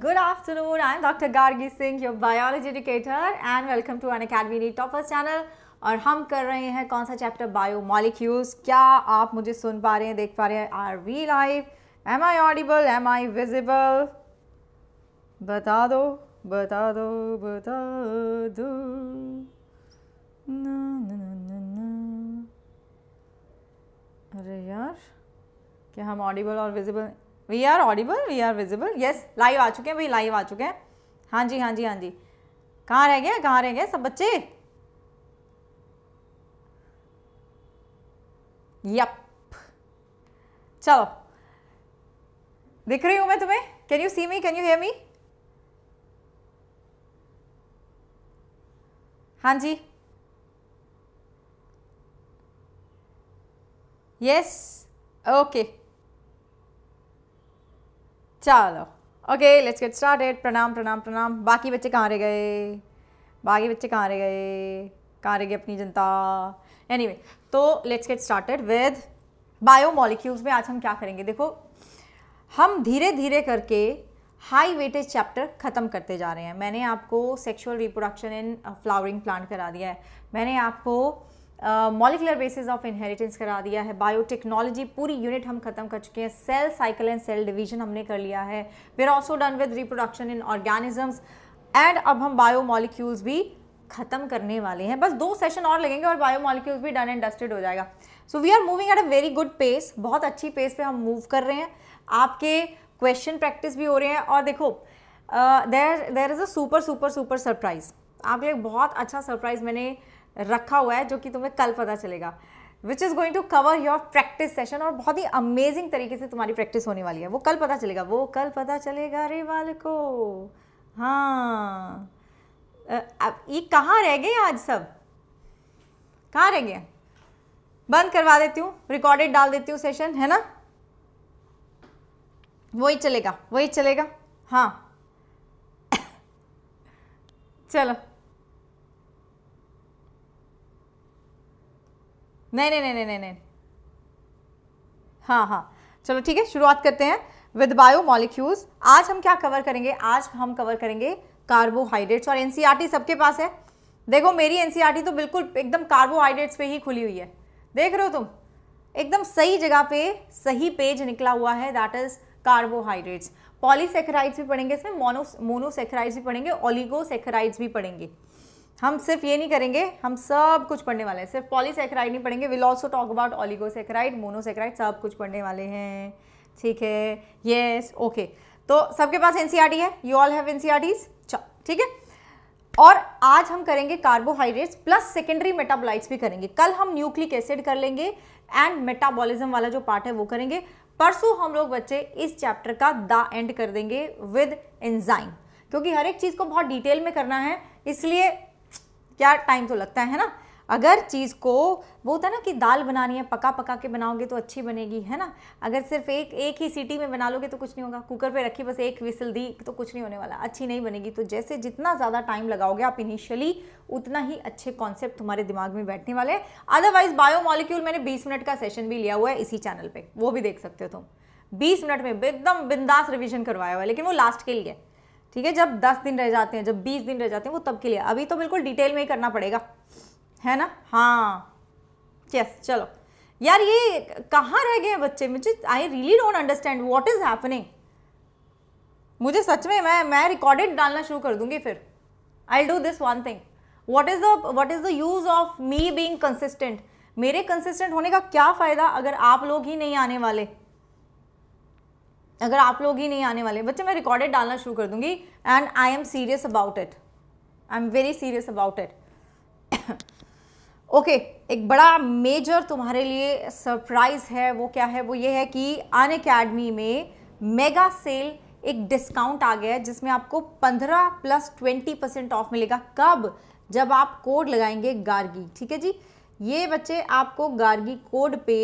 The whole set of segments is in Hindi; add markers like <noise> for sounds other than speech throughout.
Good afternoon. I'm Dr. Gargi Singh, your biology educator, and welcome to an Academy Need Toppers channel. और हम कर रहे हैं कौन सा चैप्टर बायोमोलिक्यूल्स क्या आप मुझे सुन पा रहे हैं देख पा रहे हैं are we live am I audible am I visible बता दो बता दो बता दो अरे यार क्या हम ऑडिबल और visible we are audible we are visible yes live आ चुके हैं भाई लाइव आ चुके हैं हाँ जी हाँ जी हाँ जी कहाँ रह गए कहाँ रह गए सब बच्चे यप चलो दिख रही हूँ मैं तुम्हें can you see me can you hear me हाँ जी यस ओके चलो ओके लेट्स गेट स्टार्टेड प्रणाम प्रणाम प्रणाम बाकी बच्चे कहाँ रह गए बाकी बच्चे कहाँ रह गए कहाँ रह गए अपनी जनता एनी anyway, तो let's get started with biomolecules में आज हम क्या करेंगे देखो हम धीरे धीरे करके हाई वेटेज चैप्टर ख़त्म करते जा रहे हैं मैंने आपको sexual reproduction in flowering plant करा दिया है मैंने आपको मॉलिकुलर बेसिस ऑफ इनहेरिटेंस करा दिया है बायोटेक्नोलॉजी पूरी यूनिट हम खत्म कर चुके हैं cell cycle and cell division हमने कर लिया है we are also done with reproduction in organisms and अब हम बायो मॉलिक्यूल्स भी खत्म करने वाले हैं बस दो सेशन और लगेंगे और बायो मॉलिक्यूल्स भी डन एंड डस्टेड हो जाएगा so we are moving at a very good pace बहुत अच्छी पेस पे हम मूव कर रहे हैं आपके क्वेश्चन प्रैक्टिस भी हो रहे हैं और देखो there there is a super super super surprise आपके एक बहुत अच्छा सरप्राइज़ मैंने uh, रखा हुआ है जो कि तुम्हें कल पता चलेगा which is going to cover your practice session और बहुत ही अमेजिंग तरीके से तुम्हारी प्रैक्टिस होने वाली है वो कल पता चलेगा वो कल पता चलेगा अरे वाल को हाँ अब ये कहाँ रह गए आज सब कहाँ रह गए बंद करवा देती हूँ रिकॉर्डेड डाल देती हूँ सेशन है ना वही चलेगा वही चलेगा हाँ <coughs> चलो नहीं नहीं नहीं नहीं नहीं हाँ हाँ चलो ठीक है शुरुआत करते हैं विद बायो मॉलिक्यूल्स आज हम क्या कवर करेंगे आज हम कवर करेंगे कार्बोहाइड्रेट्स और एनसीईआरटी e सबके पास है देखो मेरी एनसीईआरटी e तो बिल्कुल एकदम कार्बोहाइड्रेट्स पे ही खुली हुई है देख रहे हो तुम एकदम सही जगह पे सही पेज निकला हुआ है दैट इज़ कार्बोहाइड्रेट्स पॉलीसेक्राइड्स भी पढ़ेंगे इसमें मोनो मोनोसेक्राइड्स भी पढ़ेंगे ओलिगोसेक्राइड्स भी पढ़ेंगे हम सिर्फ ये नहीं करेंगे हम सब कुछ पढ़ने वाले हैं सिर्फ पॉलीसेक्राइड नहीं पढ़ेंगे will also talk about oligosaccharide monosaccharide सब कुछ पढ़ने वाले हैं ठीक है येस ओके तो सबके पास एनसीआरटी e है यू ऑल हैव एनसीईआरटीज ठीक है और आज हम करेंगे कार्बोहाइड्रेट्स प्लस सेकेंडरी मेटाबोलाइट्स भी करेंगे कल हम न्यूक्लिक एसिड कर लेंगे एंड मेटाबॉलिज्म वाला जो पार्ट है वो करेंगे परसों हम लोग बच्चे इस चैप्टर का द एंड कर देंगे विद एंजाइम क्योंकि हर एक चीज़ को बहुत डिटेल में करना है इसलिए क्या टाइम तो लगता है ना अगर चीज़ को वो होता है ना कि दाल बनानी है पका पका के बनाओगे तो अच्छी बनेगी है ना अगर सिर्फ एक एक ही सिटी में बना लोगे तो कुछ नहीं होगा कुकर पे रखी बस एक विसल दी तो कुछ नहीं होने वाला अच्छी नहीं बनेगी तो जैसे जितना ज़्यादा टाइम लगाओगे आप इनिशियली उतना ही अच्छे कॉन्सेप्ट तुम्हारे दिमाग में बैठने वाले हैं अदरवाइज बायोमोलिक्यूल मैंने बीस मिनट का सेशन भी लिया हुआ है इसी चैनल पर वो भी देख सकते हो तुम बीस मिनट में एकदम बिंदास रिविजन करवाया हुआ है लेकिन वो लास्ट के लिए ठीक है जब दस दिन रह जाते हैं जब बीस दिन रह जाते हैं वो तब के लिए अभी तो बिल्कुल डिटेल में ही करना पड़ेगा है ना हाँ यस चलो यार ये कहाँ रह गए बच्चे मुझे I really don't understand what is happening मुझे सच में मैं मैं रिकॉर्डेड डालना शुरू कर दूंगी फिर I do this one thing what is the what is the use of me being consistent मेरे कंसिस्टेंट होने का क्या फ़ायदा अगर आप लोग ही नहीं आने वाले अगर आप लोग ही नहीं आने वाले बच्चे मैं रिकॉर्डेड डालना शुरू कर दूंगी and I am serious about it I am very serious about it okay एक बड़ा मेजर तुम्हारे लिए सरप्राइज़ है वो क्या है वो ये है कि अन अकेडमी में मेगा सेल एक डिस्काउंट आ गया है जिसमें आपको 15 प्लस 20 परसेंट ऑफ मिलेगा कब जब आप कोड लगाएंगे गार्गी ठीक है जी ये बच्चे आपको गार्गी कोड पे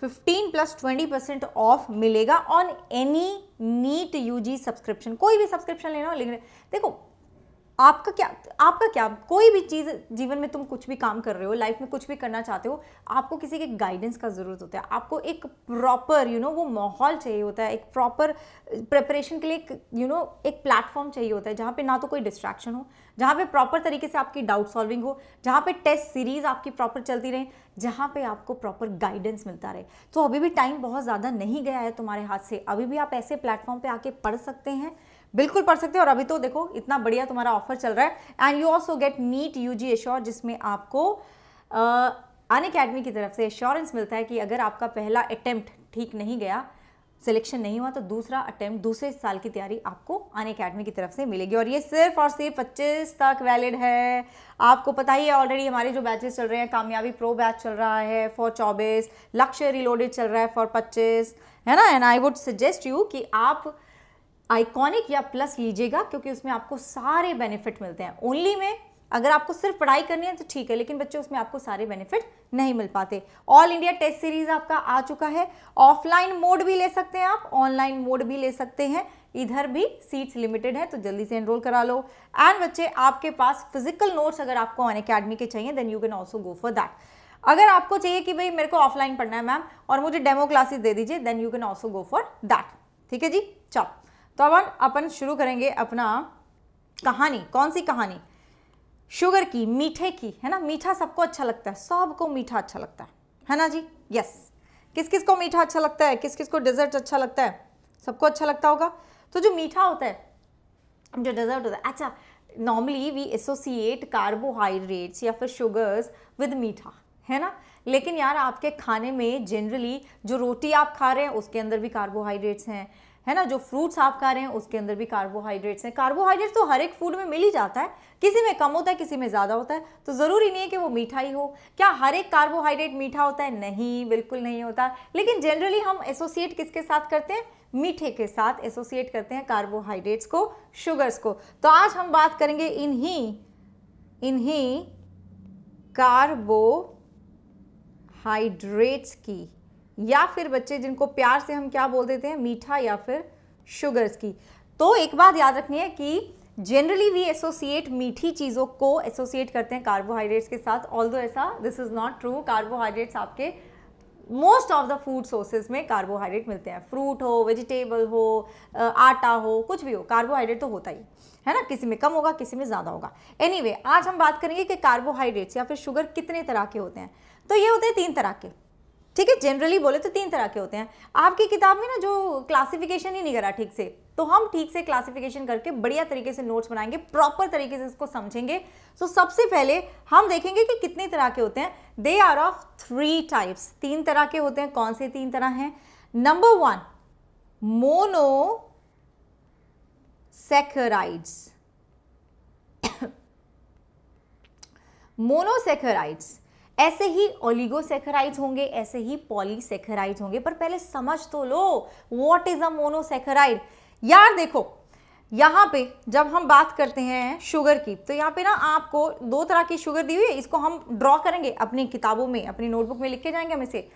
fifteen plus twenty percent off मिलेगा on any NEET UG subscription कोई भी सब्सक्रिप्शन लेना हो लेकिन देखो आपका क्या आपका क्या कोई भी चीज़ जीवन में तुम कुछ भी काम कर रहे हो लाइफ में कुछ भी करना चाहते हो आपको किसी के गाइडेंस का ज़रूरत होता है आपको एक प्रॉपर यू नो वो माहौल चाहिए होता है एक प्रॉपर प्रेपरेशन के लिए एक यू नो एक प्लेटफॉर्म चाहिए होता है जहाँ पे ना तो कोई डिस्ट्रैक्शन हो जहाँ पे प्रॉपर तरीके से आपकी डाउट सॉल्विंग हो जहाँ पे टेस्ट सीरीज़ आपकी प्रॉपर चलती रहे जहाँ पे आपको प्रॉपर गाइडेंस मिलता रहे तो अभी भी टाइम बहुत ज़्यादा नहीं गया है तुम्हारे हाथ से अभी भी आप ऐसे प्लेटफॉर्म पर आके पढ़ सकते हैं बिल्कुल पढ़ सकते हो और अभी तो देखो इतना बढ़िया तुम्हारा ऑफर चल रहा है and you also get NEET U G assure जिसमें आपको अन अकेडमी की तरफ से एश्योरेंस मिलता है कि अगर आपका पहला अटैम्प्ट ठीक नहीं गया सिलेक्शन नहीं हुआ तो दूसरा अटैम्प्ट दूसरे साल की तैयारी आपको अन अकेडमी की तरफ से मिलेगी और ये सिर्फ और सिर्फ पच्चीस तक वैलिड है आपको पता ही है ऑलरेडी हमारे जो बैचेस चल रहे हैं कामयाबी प्रो बैच चल रहा है फॉर चौबीस लक्ष्य रिलोडेड चल रहा है फॉर पच्चीस है ना and I would suggest you कि आप आइकॉनिक या प्लस लीजिएगा क्योंकि उसमें आपको सारे बेनिफिट मिलते हैं ओनली में अगर आपको सिर्फ पढ़ाई करनी है तो ठीक है लेकिन बच्चों उसमें आपको सारे बेनिफिट नहीं मिल पाते ऑल इंडिया टेस्ट सीरीज आपका आ चुका है ऑफलाइन मोड भी ले सकते हैं आप ऑनलाइन मोड भी ले सकते हैं इधर भी सीट्स लिमिटेड है तो जल्दी से एनरोल करा लो एंड बच्चे आपके पास फिजिकल नोट्स अगर आपको अन अकेडमी के चाहिए then you can also go for that अगर आपको चाहिए कि भाई मेरे को ऑफलाइन पढ़ना है मैम और मुझे डेमो क्लासेस दे दीजिए then you can also go for that ठीक है जी चलो तो अब अपन शुरू करेंगे अपना कहानी कौन सी कहानी शुगर की मीठे की है ना मीठा सबको अच्छा लगता है सबको मीठा अच्छा लगता है है ना जी यस किस किस को मीठा अच्छा लगता है किस किस को डिजर्ट अच्छा लगता है सबको अच्छा लगता होगा तो जो मीठा होता है जो डिजर्ट होता है अच्छा नॉर्मली वी एसोसिएट कार्बोहाइड्रेट्स या फिर शुगर्स विद मीठा है ना लेकिन यार आपके खाने में जनरली जो रोटी आप खा रहे हैं उसके अंदर भी कार्बोहाइड्रेट्स हैं है ना जो फ्रूट्स आप खा रहे हैं उसके अंदर भी कार्बोहाइड्रेट्स हैं कार्बोहाइड्रेट्स तो हर एक फूड में मिल ही जाता है किसी में कम होता है किसी में ज़्यादा होता है तो ज़रूरी नहीं है कि वो मीठा ही हो क्या हर एक कार्बोहाइड्रेट मीठा होता है नहीं बिल्कुल नहीं होता लेकिन जनरली हम एसोसिएट किसके साथ करते हैं मीठे के साथ एसोसिएट करते हैं कार्बोहाइड्रेट्स को शुगर्स को तो आज हम बात करेंगे इन्हीं इन्हीं कार्बोहाइड्रेट्स की या फिर बच्चे जिनको प्यार से हम क्या बोल देते हैं मीठा या फिर शुगर्स की तो एक बात याद रखनी है कि जनरली वी एसोसिएट मीठी चीज़ों को एसोसिएट करते हैं कार्बोहाइड्रेट्स के साथ ऑल दो ऐसा this is not true carbohydrates आपके most of the food sources में कार्बोहाइड्रेट मिलते हैं फ्रूट हो वेजिटेबल हो आटा हो कुछ भी हो कार्बोहाइड्रेट तो होता ही है ना किसी में कम होगा किसी में ज़्यादा होगा एनी anyway, आज हम बात करेंगे कि कार्बोहाइड्रेट्स या फिर शुगर कितने तरह के होते हैं तो ये होते हैं तीन तरह के ठीक है जनरली बोले तो तीन तरह के होते हैं आपकी किताब में ना जो क्लासिफिकेशन ही नहीं करा ठीक से तो हम ठीक से क्लासिफिकेशन करके बढ़िया तरीके से नोट्स बनाएंगे प्रॉपर तरीके से इसको समझेंगे सो so, सबसे पहले हम देखेंगे कि कितने तरह के होते हैं they are of three types तीन तरह के होते हैं कौन से तीन तरह हैं number one mono monosaccharides monosaccharides ऐसे ही ओलिगोसेकेराइड्स होंगे ऐसे ही पॉलीसेकेराइड्स होंगे पर पहले समझ तो लो वॉट इज अ मोनोसेखराइड यार देखो यहाँ पे जब हम बात करते हैं शुगर की तो यहाँ पे ना आपको दो तरह की शुगर दी हुई है इसको हम ड्रॉ करेंगे अपनी किताबों में अपनी नोटबुक में लिख के जाएंगे हम इसे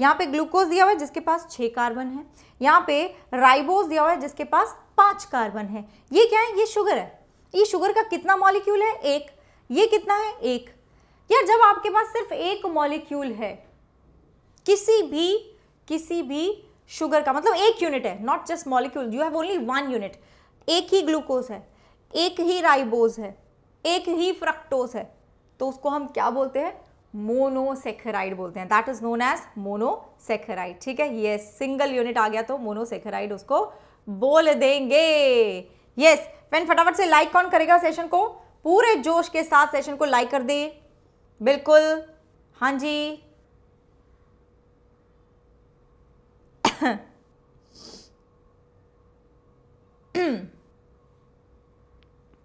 यहाँ पे ग्लूकोज दिया हुआ है जिसके पास छः कार्बन है यहाँ पे राइबोज दिया हुआ है जिसके पास पाँच कार्बन है ये क्या है ये शुगर है ये शुगर का कितना मॉलिक्यूल है एक ये कितना है एक यार जब आपके पास सिर्फ एक मॉलिक्यूल है किसी भी किसी भी शुगर का मतलब एक यूनिट है not just molecule you have only one unit एक ही ग्लूकोज है एक ही राइबोज है एक ही फ्रक्टोज है तो उसको हम क्या बोलते हैं मोनोसेखेराइड बोलते हैं that is known as monosaccharide ठीक है ये सिंगल यूनिट आ गया तो मोनोसेखराइड उसको बोल देंगे यस yes, फ्रेंड फटाफट से लाइक कौन करेगा सेशन को पूरे जोश के साथ सेशन को लाइक कर दे बिल्कुल हाँ जी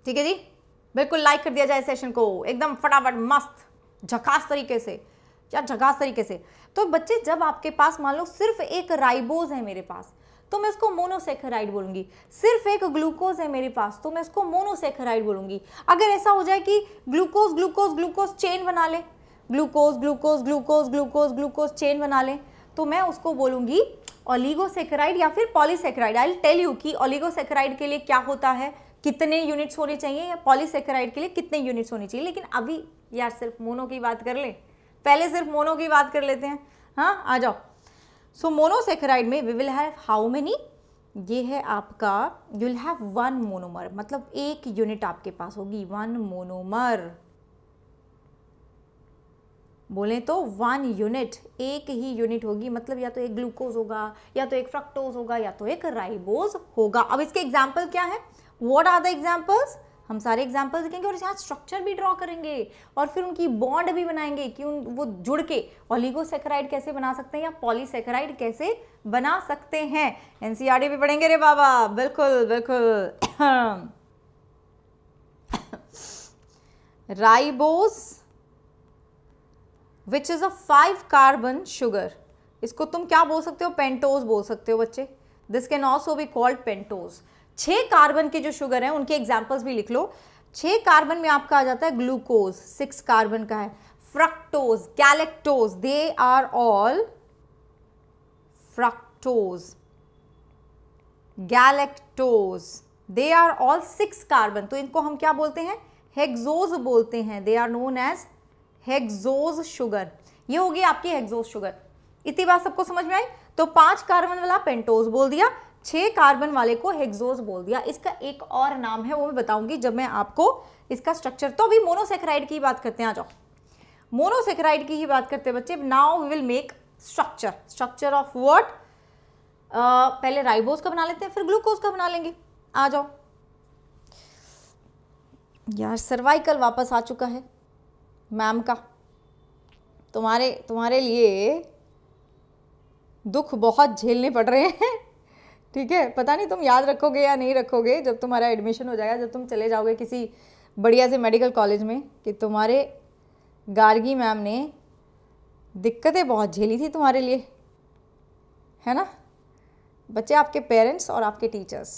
ठीक है जी बिल्कुल लाइक कर दिया जाए सेशन को एकदम फटाफट मस्त झकास तरीके से या झकास तरीके से तो बच्चे जब आपके पास मान लो सिर्फ एक राइबोज है मेरे पास तो मैं इसको मोनोसेखराइड बोलूंगी सिर्फ एक ग्लूकोज है मेरे पास तो मैं इसको मोनोसेखराइड बोलूंगी अगर ऐसा हो जाए कि ग्लूकोज ग्लूकोज ग्लूकोज चेन बना ले glucose glucose glucose glucose glucose chain बना लें तो मैं उसको बोलूंगी ओलीगोसेक्राइड या फिर पॉलीसेक्राइड आई टेल यू कि ओलीगोसेक्राइड के लिए क्या होता है कितने यूनिट्स होने चाहिए या पॉलीसेक्राइड के लिए कितने यूनिट्स होने चाहिए लेकिन अभी यार सिर्फ मोनो की बात कर ले पहले सिर्फ मोनो की बात कर लेते हैं हाँ आ जाओ सो मोनोसेकेराइड में we will have how many ये है आपका you will have one monomer मतलब एक यूनिट आपके पास होगी वन मोनोमर बोले तो वन यूनिट एक ही यूनिट होगी मतलब या तो एक ग्लूकोज होगा या तो एक फ्रक्टोज होगा या तो एक राइबोज होगा अब इसके एग्जाम्पल क्या है वॉट आर द एग्जाम्पल्स हम सारे एग्जाम्पल देखेंगे और यहाँ स्ट्रक्चर भी ड्रॉ करेंगे और फिर उनकी बॉन्ड भी बनाएंगे कि उन वो जुड़ के ऑलिगोसेक्राइड कैसे बना सकते हैं या पॉलीसेक्राइड कैसे बना सकते हैं एनसीआर e भी पढ़ेंगे रे बाबा बिल्कुल बिल्कुल ribose which is a five carbon sugar इसको तुम क्या बोल सकते हो पेंटोज बोल सकते हो बच्चे this can also be called pentose छह कार्बन के जो शुगर हैं उनके एग्जाम्पल्स भी लिख लो छह कार्बन में आपका आ जाता है ग्लूकोज सिक्स कार्बन का है fructose galactose they are all fructose galactose they are all six carbon तो इनको हम क्या बोलते हैं हेग्जोज बोलते हैं they are known as hexose sugar ये होगी आपकी हेग्जोज शुगर इतनी बात सबको समझ में आई तो पांच कार्बन वाला पेंटोज बोल दिया छह कार्बन वाले को हेक्सोज बोल दिया इसका एक और नाम है वो मैं बताऊंगी जब मैं आपको इसका स्ट्रक्चर तो अभी मोनोसेक्राइड की बात करते हैं आ जाओ मोनोसेक्राइड की ही बात करते हैं बच्चे now we will make structure structure of what पहले राइबोज का बना लेते हैं फिर ग्लूकोज का बना लेंगे आ जाओ यार सर्वाइकल वापस आ चुका है मैम का तुम्हारे तुम्हारे लिए दुख बहुत झेलने पड़ रहे हैं ठीक है पता नहीं तुम याद रखोगे या नहीं रखोगे जब तुम्हारा एडमिशन हो जाएगा जब तुम चले जाओगे किसी बढ़िया से मेडिकल कॉलेज में कि तुम्हारे गार्गी मैम ने दिक्कतें बहुत झेली थी तुम्हारे लिए है ना बच्चे आपके पेरेंट्स और आपके टीचर्स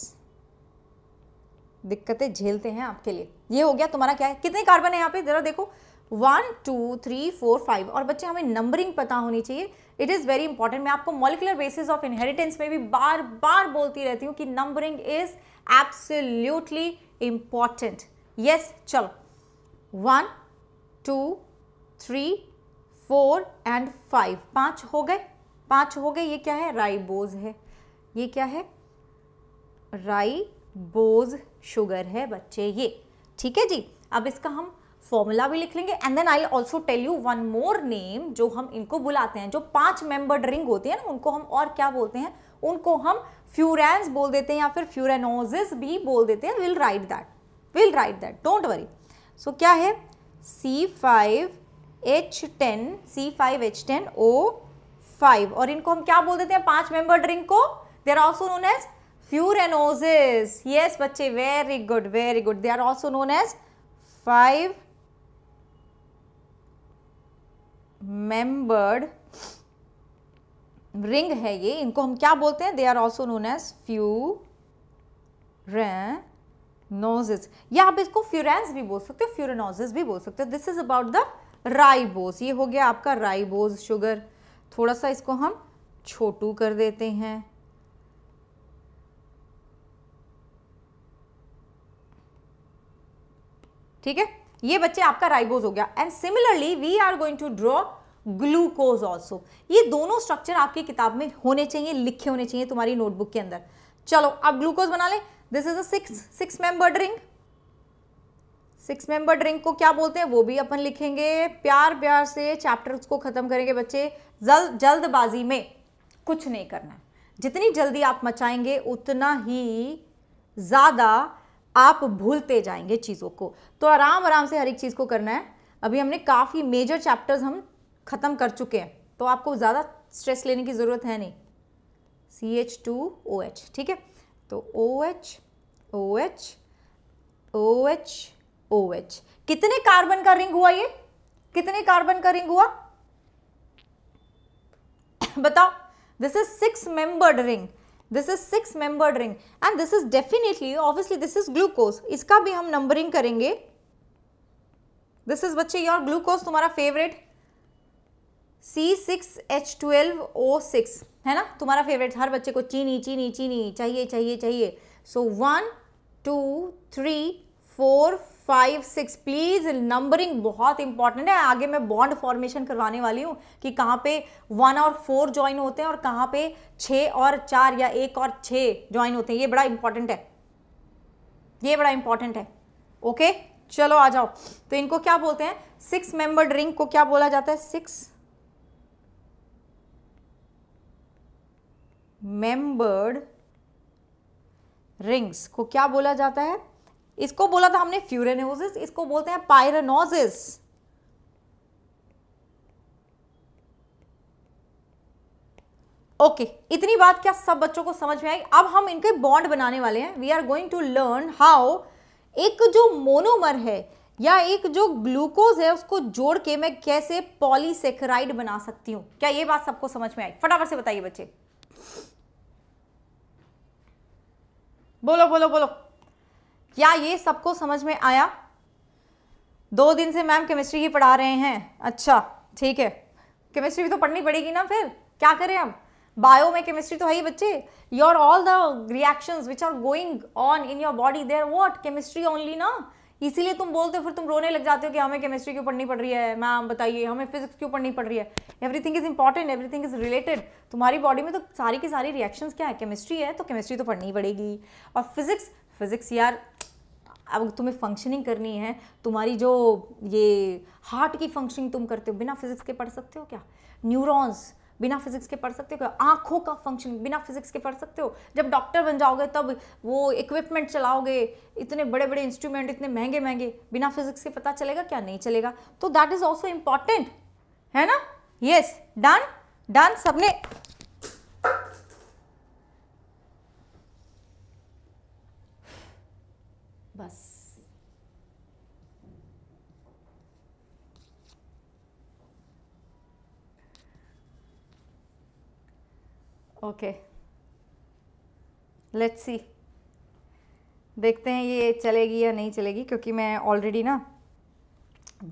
दिक्कतें झेलते हैं आपके लिए ये हो गया तुम्हारा क्या है कितने कार्बन है यहाँ पे ज़रा देखो one two three four five और बच्चे हमें नंबरिंग पता होनी चाहिए इट इज़ वेरी इंपॉर्टेंट मैं आपको मोलिकुलर बेसिस ऑफ इनहेरिटेंस में भी बार बार बोलती रहती हूँ कि numbering is absolutely important yes चलो one two three four and five पाँच हो गए पाँच हो गए ये क्या है राइबोज है ये क्या है राइबोज शुगर है बच्चे ये ठीक है जी अब इसका हम फॉर्मूला भी लिख लेंगे and then I also tell you one more name जो हम इनको बुलाते हैं जो पांच मेंबर्ड रिंग होती है ना उनको हम और क्या बोलते हैं उनको हम फ्यूरेंस बोल देते हैं या फिर फ्यूरेनोजिस भी बोल देते हैं will write that will write that don't worry so क्या है C five H ten C five H ten O five और इनको हम क्या बोल देते हैं पांच मेंबर ड्रिंक को they are also known as furanoses yes बच्चे very good very good they are also known as five membered ring है ये इनको हम क्या बोलते हैं they are also known as furanoses या आप इसको फ्यूरेंस भी बोल सकते हो फ्यूरेनोजेस भी बोल सकते हो this is about the ribose ये हो गया आपका राइबोज शुगर थोड़ा सा इसको हम छोटू कर देते हैं ठीक है ये बच्चे आपका राइबोज हो गया and similarly we are going to draw glucose also ये दोनों स्ट्रक्चर आपकी किताब में होने चाहिए लिखे होने चाहिए तुम्हारी नोटबुक के अंदर चलो आप ग्लूकोज बना लें this is six six member ring six member ring को क्या बोलते हैं वो भी अपन लिखेंगे प्यार प्यार से चैप्टर्स को ख़त्म करेंगे बच्चे जल्द जल्दबाजी में कुछ नहीं करना जितनी जल्दी आप मचाएंगे उतना ही ज़्यादा आप भूलते जाएंगे चीज़ों को तो आराम आराम से हर एक चीज़ को करना है अभी हमने काफ़ी मेजर चैप्टर्स हम ख़त्म कर चुके हैं तो आपको ज़्यादा स्ट्रेस लेने की ज़रूरत है नहीं C H two O H ठीक है तो O H O H O H O H कितने कार्बन का रिंग हुआ ये कितने कार्बन का रिंग हुआ <coughs> बताओ this is six membered ring this is six membered ring and this is definitely obviously this is glucose इसका भी हम नंबरिंग करेंगे दिस इज बच्चे योर ग्लूकोज तुम्हारा favourite C six H twelve O six है ना तुम्हारा फेवरेट हर बच्चे को चीनी चीनी चीनी चाहिए चाहिए चाहिए so one two three four five six please numbering बहुत इंपॉर्टेंट है आगे मैं बॉन्ड फॉर्मेशन करवाने वाली हूँ कि कहाँ पे वन और फोर ज्वाइन होते हैं और कहाँ पे छः और चार या एक और छः ज्वाइन होते हैं ये बड़ा इंपॉर्टेंट है ये बड़ा इंपॉर्टेंट है ओके चलो आ जाओ तो इनको क्या बोलते हैं सिक्स मेंबर्ड रिंग को क्या बोला जाता है सिक्स मेंबर्ड रिंग्स को क्या बोला जाता है इसको बोला था हमने फ्यूरेनोजिस इसको बोलते हैं पायरनोजिस ओके okay, इतनी बात क्या सब बच्चों को समझ में आई अब हम इनके बॉन्ड बनाने वाले हैं we are going to learn how एक जो मोनोमर है या एक जो ग्लूकोज है उसको जोड़ के मैं कैसे पॉलीसेक्राइड बना सकती हूं क्या ये बात सबको समझ में आई फटाफट से बताइए बच्चे बोलो बोलो बोलो क्या ये सबको समझ में आया दो दिन से मैम केमिस्ट्री ही पढ़ा रहे हैं अच्छा ठीक है केमिस्ट्री भी तो पढ़नी पड़ेगी ना फिर क्या करें हम बायो में केमिस्ट्री तो है ही बच्चे your all the reactions which are going on in your body there what chemistry only ना इसीलिए तुम बोलते हो फिर तुम रोने लग जाते हो कि हमें केमिस्ट्री क्यों पढ़नी पड़ रही है मैम बताइए हमें फिजिक्स क्यों पढ़नी पड़ रही है everything is important everything is related तुम्हारी बॉडी में तो सारी की सारी रिएक्शंस क्या है केमिस्ट्री है तो केमिस्ट्री तो पढ़नी पड़ेगी और फिजिक्स फिज़िक्स यार अब तुम्हें फंक्शनिंग करनी है तुम्हारी जो ये हार्ट की फंक्शनिंग तुम करते हो बिना फिज़िक्स के पढ़ सकते हो क्या न्यूरॉन्स बिना फिजिक्स के पढ़ सकते हो क्या आँखों का फंक्शन बिना फिजिक्स के पढ़ सकते हो जब डॉक्टर बन जाओगे तब वो इक्विपमेंट चलाओगे इतने बड़े बड़े इंस्ट्रूमेंट इतने महंगे महंगे बिना फिजिक्स के पता चलेगा क्या नहीं चलेगा तो दैट इज़ ऑल्सो इम्पॉर्टेंट है ना येस डन डन सबने बस ओके लेट्स सी देखते हैं ये चलेगी या नहीं चलेगी क्योंकि मैं ऑलरेडी ना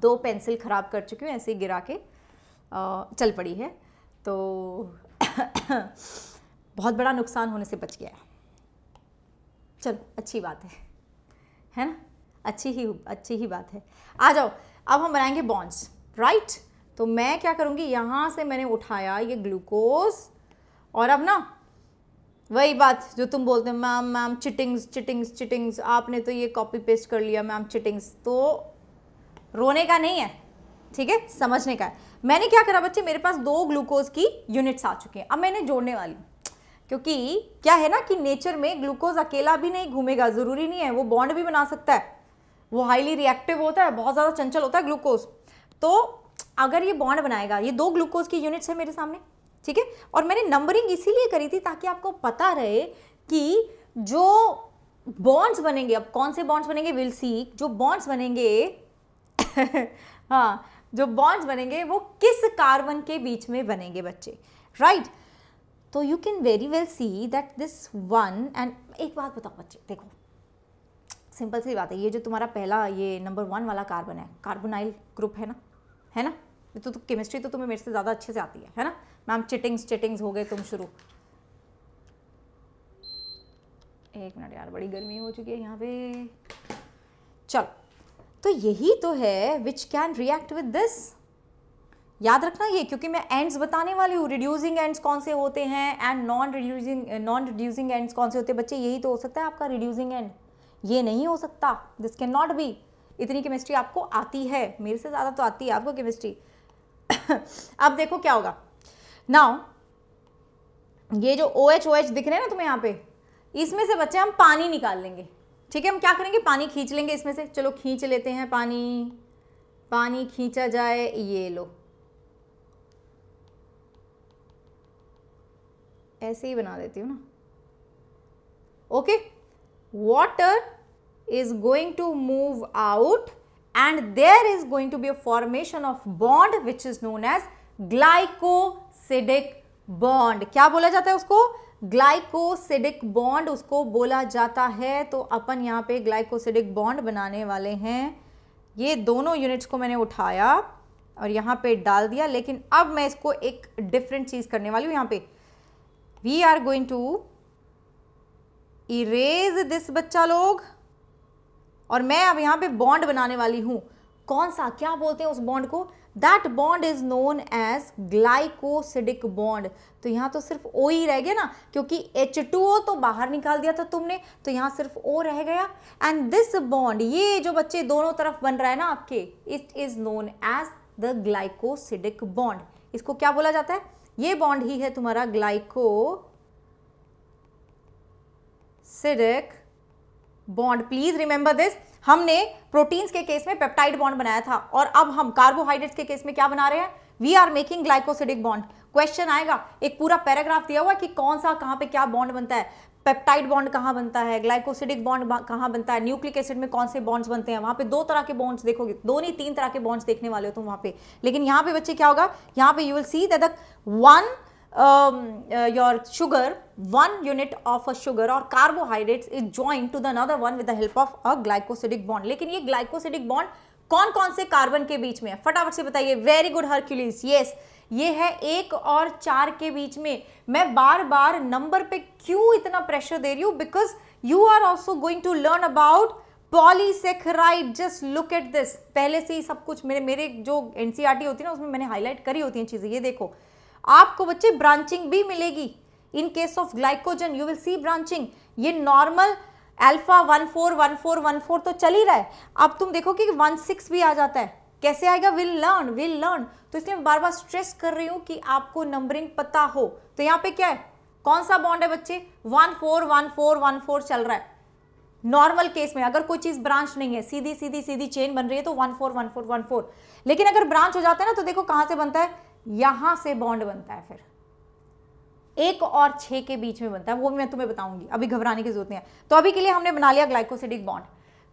दो पेंसिल ख़राब कर चुकी हूँ ऐसे ही गिरा के चल पड़ी है तो <coughs> बहुत बड़ा नुकसान होने से बच गया है चलो अच्छी बात है है ना अच्छी ही अच्छी ही बात है आ जाओ अब हम बनाएंगे बॉन्ड्स राइट तो मैं क्या करूंगी यहाँ से मैंने उठाया ये ग्लूकोज और अब ना वही बात जो तुम बोलते हो मैम मैम चिटिंग्स चिटिंग्स चिटिंग्स आपने तो ये कॉपी पेस्ट कर लिया मैम चिटिंग्स तो रोने का नहीं है ठीक है समझने का है मैंने क्या करा बच्चे मेरे पास दो ग्लूकोज की यूनिट्स आ चुकी हैं अब मैंने जोड़ने वाली हूँ क्योंकि क्या है ना कि नेचर में ग्लूकोज अकेला भी नहीं घूमेगा ज़रूरी नहीं है वो बॉन्ड भी बना सकता है वो हाईली रिएक्टिव होता है बहुत ज़्यादा चंचल होता है ग्लूकोज तो अगर ये बॉन्ड बनाएगा ये दो ग्लूकोज की यूनिट्स है मेरे सामने ठीक है और मैंने नंबरिंग इसीलिए करी थी ताकि आपको पता रहे कि जो बॉन्ड्स बनेंगे अब कौन से बॉन्ड्स बनेंगे विल सी जो बॉन्ड्स बनेंगे <laughs> हाँ जो बॉन्ड्स बनेंगे वो किस कार्बन के बीच में बनेंगे बच्चे राइट right? तो you can very well see that this one and एक बात बताओ बच्चे देखो सिंपल सी बात है ये जो तुम्हारा पहला ये नंबर वन वाला कार्बन है कार्बोनाइल ग्रुप है ना है ना तो, तो केमिस्ट्री तो तुम्हें मेरे से ज़्यादा अच्छे से आती है है ना मैम चिटिंग्स चिटिंग्स हो गए तुम शुरू एक मिनट यार बड़ी गर्मी हो चुकी है यहाँ पे चलो तो यही तो है which can react with this याद रखना ये क्योंकि मैं एंड्स बताने वाली हूँ रिड्यूसिंग एंड्स कौन से होते हैं and non reducing non reducing ends कौन से होते हैं बच्चे यही तो हो सकता है आपका रिड्यूसिंग एंड ये नहीं हो सकता दिस कैन नॉट बी इतनी केमिस्ट्री आपको आती है मेरे से ज़्यादा तो आती है आपको केमिस्ट्री <coughs> अब देखो क्या होगा नाउ ये जो ओ एच ओ एच दिख रहे हैं ना तुम्हें यहाँ पे इसमें से बच्चे हम पानी निकाल लेंगे ठीक है हम क्या करेंगे पानी खींच लेंगे इसमें से चलो खींच लेते हैं पानी पानी खींचा जाए ये लो ऐसे ही बना देती हूँ ना okay water is going to move out and there is going to be a formation of bond which is known as glycosidic bond क्या बोला जाता है उसको ग्लाइकोसिडिक बॉन्ड उसको बोला जाता है तो अपन यहाँ पे ग्लाइकोसिडिक बॉन्ड बनाने वाले हैं ये दोनों यूनिट्स को मैंने उठाया और यहाँ पे डाल दिया लेकिन अब मैं इसको एक डिफरेंट चीज़ करने वाली हूँ यहाँ पे we are going to erase this बच्चा लोग और मैं अब यहां पे बॉन्ड बनाने वाली हूं कौन सा क्या बोलते हैं उस बॉन्ड को that bond is known as glycosidic bond तो यहां तो सिर्फ ओ ही रह गया ना क्योंकि एच टू ओ तो बाहर निकाल दिया था तुमने तो यहां सिर्फ ओ रह गया एंड दिस बॉन्ड ये जो बच्चे दोनों तरफ बन रहा है ना आपके it is known as the glycosidic bond इसको क्या बोला जाता है ये बॉन्ड ही है तुम्हारा glycosidic bond please remember this हमने प्रोटीन्स के केस में पेप्टाइड बॉन्ड बनाया था और अब हम कार्बोहाइड्रेट्स के केस में क्या बना रहे हैं we are making glycosidic bond question आएगा एक पूरा पैराग्राफ दिया हुआ कि कौन सा कहां पे क्या बॉन्ड बनता है पेप्टाइड बॉन्ड कहाँ बनता है ग्लाइकोसिडिक बॉन्ड कहाँ बनता है न्यूक्लिक एसिड में कौन से बॉन्ड्स बनते हैं वहाँ पे दो तरह के बॉन्ड्स देखोगे दो नहीं तीन तरह के बॉन्ड्स देखने वाले हो तुम वहाँ पे लेकिन यहाँ पे बच्चे क्या होगा यहाँ पे you will see that one your sugar one unit of a sugar और carbohydrates is join to the another one with the help of a glycosidic bond लेकिन ये ग्लाइकोसिडिक बॉन्ड कौन कौन से कार्बन के बीच में है फटाफट से बताइए वेरी गुड हरक्यूलिस यस ये है एक और चार के बीच में मैं बार बार नंबर पे क्यों इतना प्रेशर दे रही हूँ because you are also going to learn about polysaccharide just look at this पहले से ही सब कुछ मेरे मेरे जो एन e होती है ना उसमें मैंने हाईलाइट करी होती हैं चीज़ें ये देखो आपको बच्चे ब्रांचिंग भी मिलेगी in case of glycogen you will see branching ये normal alpha one four one four one four तो चल ही रहा है अब तुम देखो कि वन सिक्स भी आ जाता है कैसे आएगा विल लर्न विल लर्न तो इसलिए मैं बार बार स्ट्रेस कर रही हूं कि आपको नंबरिंग पता हो तो यहां पे क्या है कौन सा बॉन्ड है बच्चे one four one four one four चल रहा है नॉर्मल केस में अगर कोई चीज़ ब्रांच नहीं है सीधी सीधी सीधी चेन बन रही है तो one four one four one four लेकिन अगर ब्रांच हो जाता है ना तो देखो कहां से बनता है यहां से बॉन्ड बनता है फिर एक और छे के बीच में बनता है वो मैं तुम्हें बताऊंगी अभी घबराने की जरूरत नहीं है तो अभी के लिए हमने बना लिया ग्लाइकोसिडिक बॉन्ड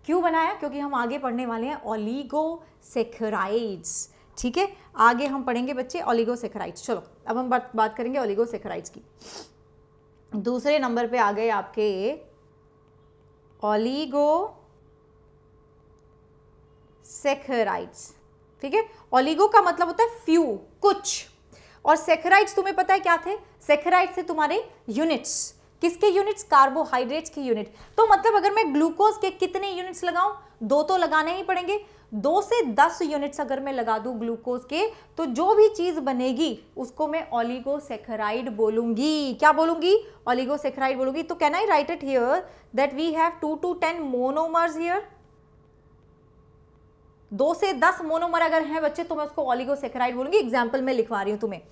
क्यों बनाया क्योंकि हम आगे पढ़ने वाले हैं ओलीगोसेक्राइड्स ठीक है आगे हम पढ़ेंगे बच्चे ओलीगोसेक्राइड्स चलो अब हम बात बात करेंगे सेखराइड्स की दूसरे नंबर पे आ गए आपके ओलिगो सेखराइड्स ठीक है ओलिगो का मतलब होता है फ्यू कुछ और सेखराइड्स तुम्हें पता है क्या थे सेखराइड्स थे तुम्हारे यूनिट्स किसके यूनिट्स कार्बोहाइड्रेट्स की यूनिट तो मतलब अगर मैं ग्लूकोज के कितने यूनिट्स लगाऊं दो तो लगाने ही पड़ेंगे दो से दस यूनिट्स अगर मैं लगा दूं ग्लूकोज के तो जो भी चीज़ बनेगी उसको मैं ऑलिगोसेखराइड बोलूंगी क्या बोलूंगी ऑलिगोसेखराइड बोलूंगी तो can I write it here that we have two to ten monomers here दो से दस मोनोमर अगर हैं बच्चे तो मैं उसको ऑलिगोसेखराइड बोलूंगी एग्जाम्पल में लिखवा रही हूं तुम्हें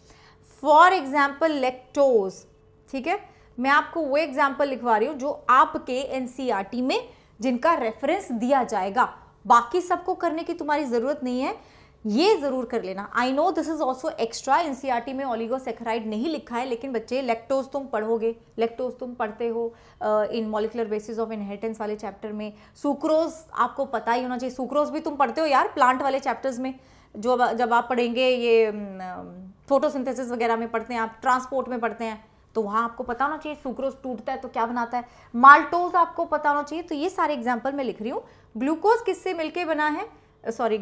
फॉर एग्जाम्पल लेक्टोज ठीक है मैं आपको वो एग्जाम्पल लिखवा रही हूँ जो आपके एन e में जिनका रेफरेंस दिया जाएगा बाकी सबको करने की तुम्हारी ज़रूरत नहीं है ये ज़रूर कर लेना I know this is also extra N में ऑलिगोसेक्राइड नहीं लिखा है लेकिन बच्चे लेक्टोज तुम पढ़ोगे लेक्टोज तुम पढ़ते हो in molecular basis of inheritance वाले चैप्टर में सुक्रोज आपको पता ही होना चाहिए सुक्रोज भी तुम पढ़ते हो यार प्लांट वाले चैप्टर्स में जो जब आप पढ़ेंगे ये फोटोसिंथेसिस वगैरह में पढ़ते हैं आप ट्रांसपोर्ट में पढ़ते हैं तो वहां आपको पता होना चाहिए सुक्रोज टूटता है तो क्या बनाता है माल्टोज आपको पता होना चाहिए तो ये सारे एग्जाम्पल मैं लिख रही हूँ ग्लूकोज किससे मिलकर बना है सॉरी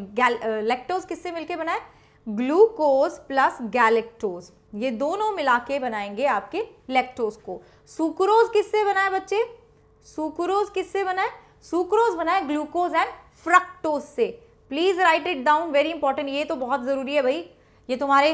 लेक्टोज किससे मिलकर बना है ग्लूकोज प्लस गैलेक्टोज ये दोनों मिला के बनाएंगे आपके लेक्टोज को सुक्रोज किससे बना है बच्चे सुक्रोज किससे बना है सुक्रोज बना है ग्लूकोज एंड फ्रक्टोज से please write it down very important ये तो बहुत ज़रूरी है भाई ये तुम्हारे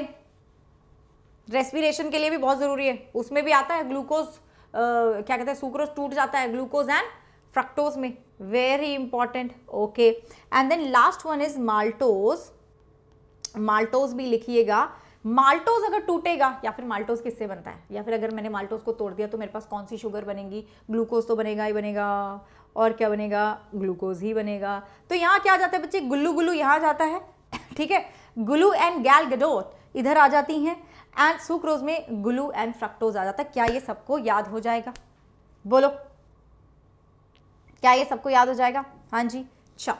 रेस्पिरेशन के लिए भी बहुत ज़रूरी है उसमें भी आता है ग्लूकोज क्या कहते हैं सुक्रोज टूट जाता है ग्लूकोज एंड फ्रक्टोज में very important okay and then last one is maltose maltose भी लिखिएगा माल्टोज अगर टूटेगा या फिर माल्टोज किससे बनता है या फिर अगर मैंने माल्टोज को तोड़ दिया तो मेरे पास कौन सी शुगर बनेगी ग्लूकोज तो बनेगा ही बनेगा और क्या बनेगा ग्लूकोज ही बनेगा तो यहाँ क्या आ जाता है बच्चे गुल्लू गुल्लू यहाँ जाता है <coughs> ठीक है गुल्लू एंड गैल गडोट इधर आ जाती हैं एंड सुक्रोज में ग्लू एंड फ्रक्टोज आ जाता है क्या ये सबको याद हो जाएगा बोलो क्या ये सबको याद हो जाएगा हाँ जी अच्छा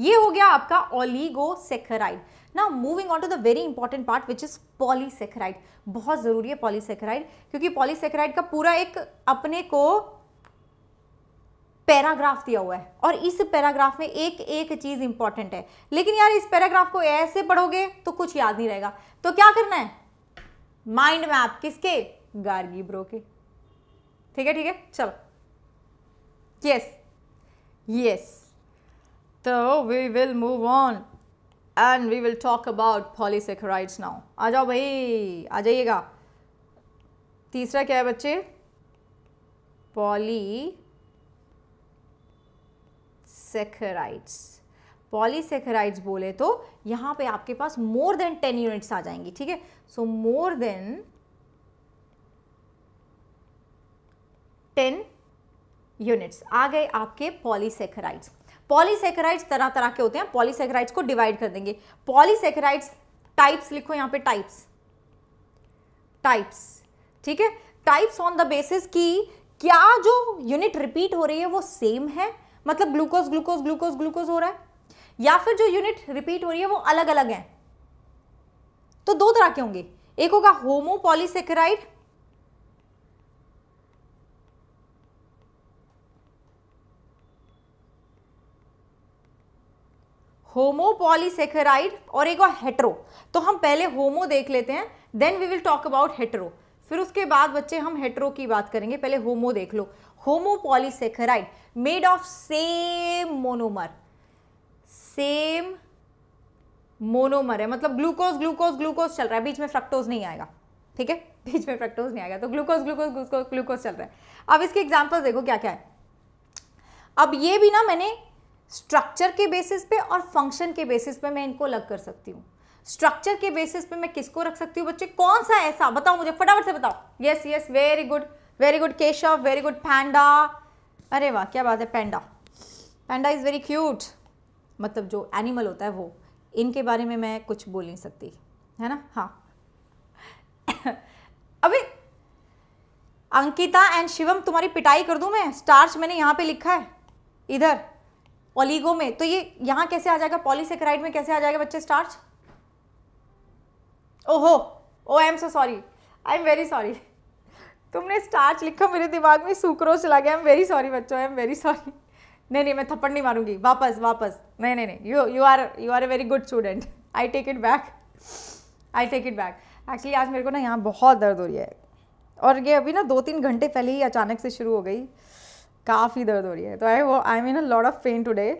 ये हो गया आपका सेखराइड ना moving on to the very important part which is polysaccharide बहुत ज़रूरी है पॉलीसेक्राइड क्योंकि पॉलीसेक्राइड का पूरा एक अपने को पैराग्राफ दिया हुआ है और इस पैराग्राफ में एक एक चीज़ इंपॉर्टेंट है लेकिन यार इस पैराग्राफ को ऐसे पढ़ोगे तो कुछ याद नहीं रहेगा तो क्या करना है माइंड मैप किसके गार्गी ब्रो के ठीक है ठीक है चलो यस यस तो we will move on and we will talk about polysaccharides now आ जाओ भाई आ जाइएगा तीसरा क्या है बच्चे पॉली सेक्राइड्स पॉलीसेक्राइड्स बोले तो यहाँ पे आपके पास मोर देन टेन यूनिट्स आ जाएंगी ठीक है So, more than 10 यूनिट्स आ गए आपके पॉलीसेकेराइड्स पॉलीसेकेराइड्स तरह तरह के होते हैं पॉलीसेकेराइड्स को डिवाइड कर देंगे पॉलीसेकेराइड्स टाइप्स लिखो यहाँ पे टाइप्स टाइप्स ठीक है टाइप्स ऑन द बेसिस की क्या जो यूनिट रिपीट हो रही है वो सेम है मतलब ग्लूकोज ग्लूकोज ग्लूकोज ग्लूकोज हो रहा है या फिर जो यूनिट रिपीट हो रही है वो अलग अलग है तो दो तरह के होंगे एक होगा होमोपॉलीसेकेराइड होमोपॉलीसेकेराइड और एक होगा हेट्रो तो हम पहले होमो देख लेते हैं then we will talk about hetero फिर उसके बाद बच्चे हम हेट्रो की बात करेंगे पहले होमो देख लो homopolysaccharide made of same monomer same monomer है मतलब ग्लूकोज ग्लूकोज ग्लूकोज चल रहा है बीच में फ्रक्टोज नहीं आएगा ठीक है <laughs> बीच में फ्रक्टोज नहीं आएगा तो ग्लूकोज ग्लूकोज ग्लूकोज ग्लूकोज चल रहा है अब इसके एग्जाम्पल देखो क्या क्या है अब ये भी ना मैंने स्ट्रक्चर के बेसिस पे और फंक्शन के बेसिस पे मैं इनको अलग कर सकती हूँ स्ट्रक्चर के बेसिस पे मैं किसको रख सकती हूँ बच्चे कौन सा ऐसा बताओ मुझे फटाफट से बताओ yes yes very good very good Keshav very good panda अरे वाह क्या बात है panda panda is very cute मतलब जो एनिमल होता है वो इनके बारे में मैं कुछ बोल नहीं सकती है ना हाँ <coughs> अभी अंकिता एंड शिवम तुम्हारी पिटाई कर दूं मैं स्टार्च मैंने यहाँ पे लिखा है इधर ओलिगो में तो ये यहाँ कैसे आ जाएगा पॉलीसेक्राइड में कैसे आ जाएगा बच्चे स्टार्च ओहो oh I am so sorry I am very sorry तुमने स्टार्च लिखा मेरे दिमाग में सुक्रोज चला गया आई एम वेरी सॉरी बच्चों आई एम वेरी सॉरी नहीं नहीं मैं थप्पड़ नहीं मारूंगी वापस वापस नहीं नहीं नहीं you you are you are a very good student I take it back I take it back actually आज मेरे को ना यहाँ बहुत दर्द हो रही है और ये अभी ना दो तीन घंटे पहले ही अचानक से शुरू हो गई काफ़ी दर्द हो रही है तो आई वो I mean a lot of pain today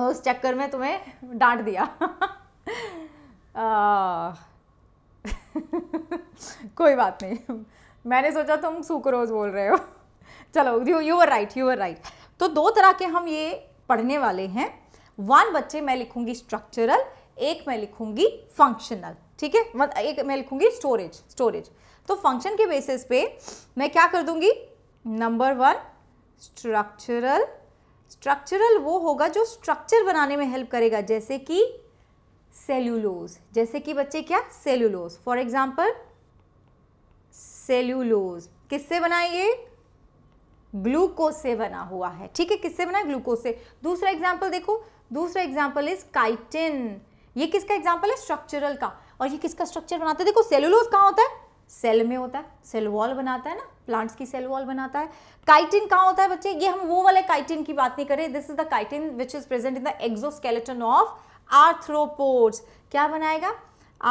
उस चक्कर में तुम्हें डांट दिया <laughs> <laughs> कोई बात नहीं मैंने सोचा तुम सुक्रोज बोल रहे हो <laughs> चलो you you are right you are right तो दो तरह के हम ये पढ़ने वाले हैं वन बच्चे मैं लिखूंगी स्ट्रक्चरल एक मैं लिखूंगी फंक्शनल ठीक है एक मैं लिखूंगी स्टोरेज स्टोरेज तो फंक्शन के बेसिस पे मैं क्या कर दूंगी नंबर वन स्ट्रक्चरल स्ट्रक्चरल वो होगा जो स्ट्रक्चर बनाने में हेल्प करेगा जैसे कि सेल्यूलोज जैसे कि बच्चे क्या सेल्यूलोज फॉर एग्जाम्पल सेल्यूलोज किससे बनाइए ग्लूकोज से बना हुआ है ठीक है किससे बना है ग्लूकोज से दूसरा एग्जाम्पल देखो दूसरा एग्जाम्पल इज काइटिन ये किसका एग्जाम्पल है स्ट्रक्चरल का और ये किसका स्ट्रक्चर बनाता है देखो सेलुलोज कहाँ होता है सेल में होता है सेल वॉल बनाता है ना प्लांट्स की सेल वॉल बनाता है काइटिन कहाँ होता है बच्चे ये हम वो वाले काइटिन की बात नहीं करें this is the chitin which is present in the exoskeleton of arthropods क्या बनाएगा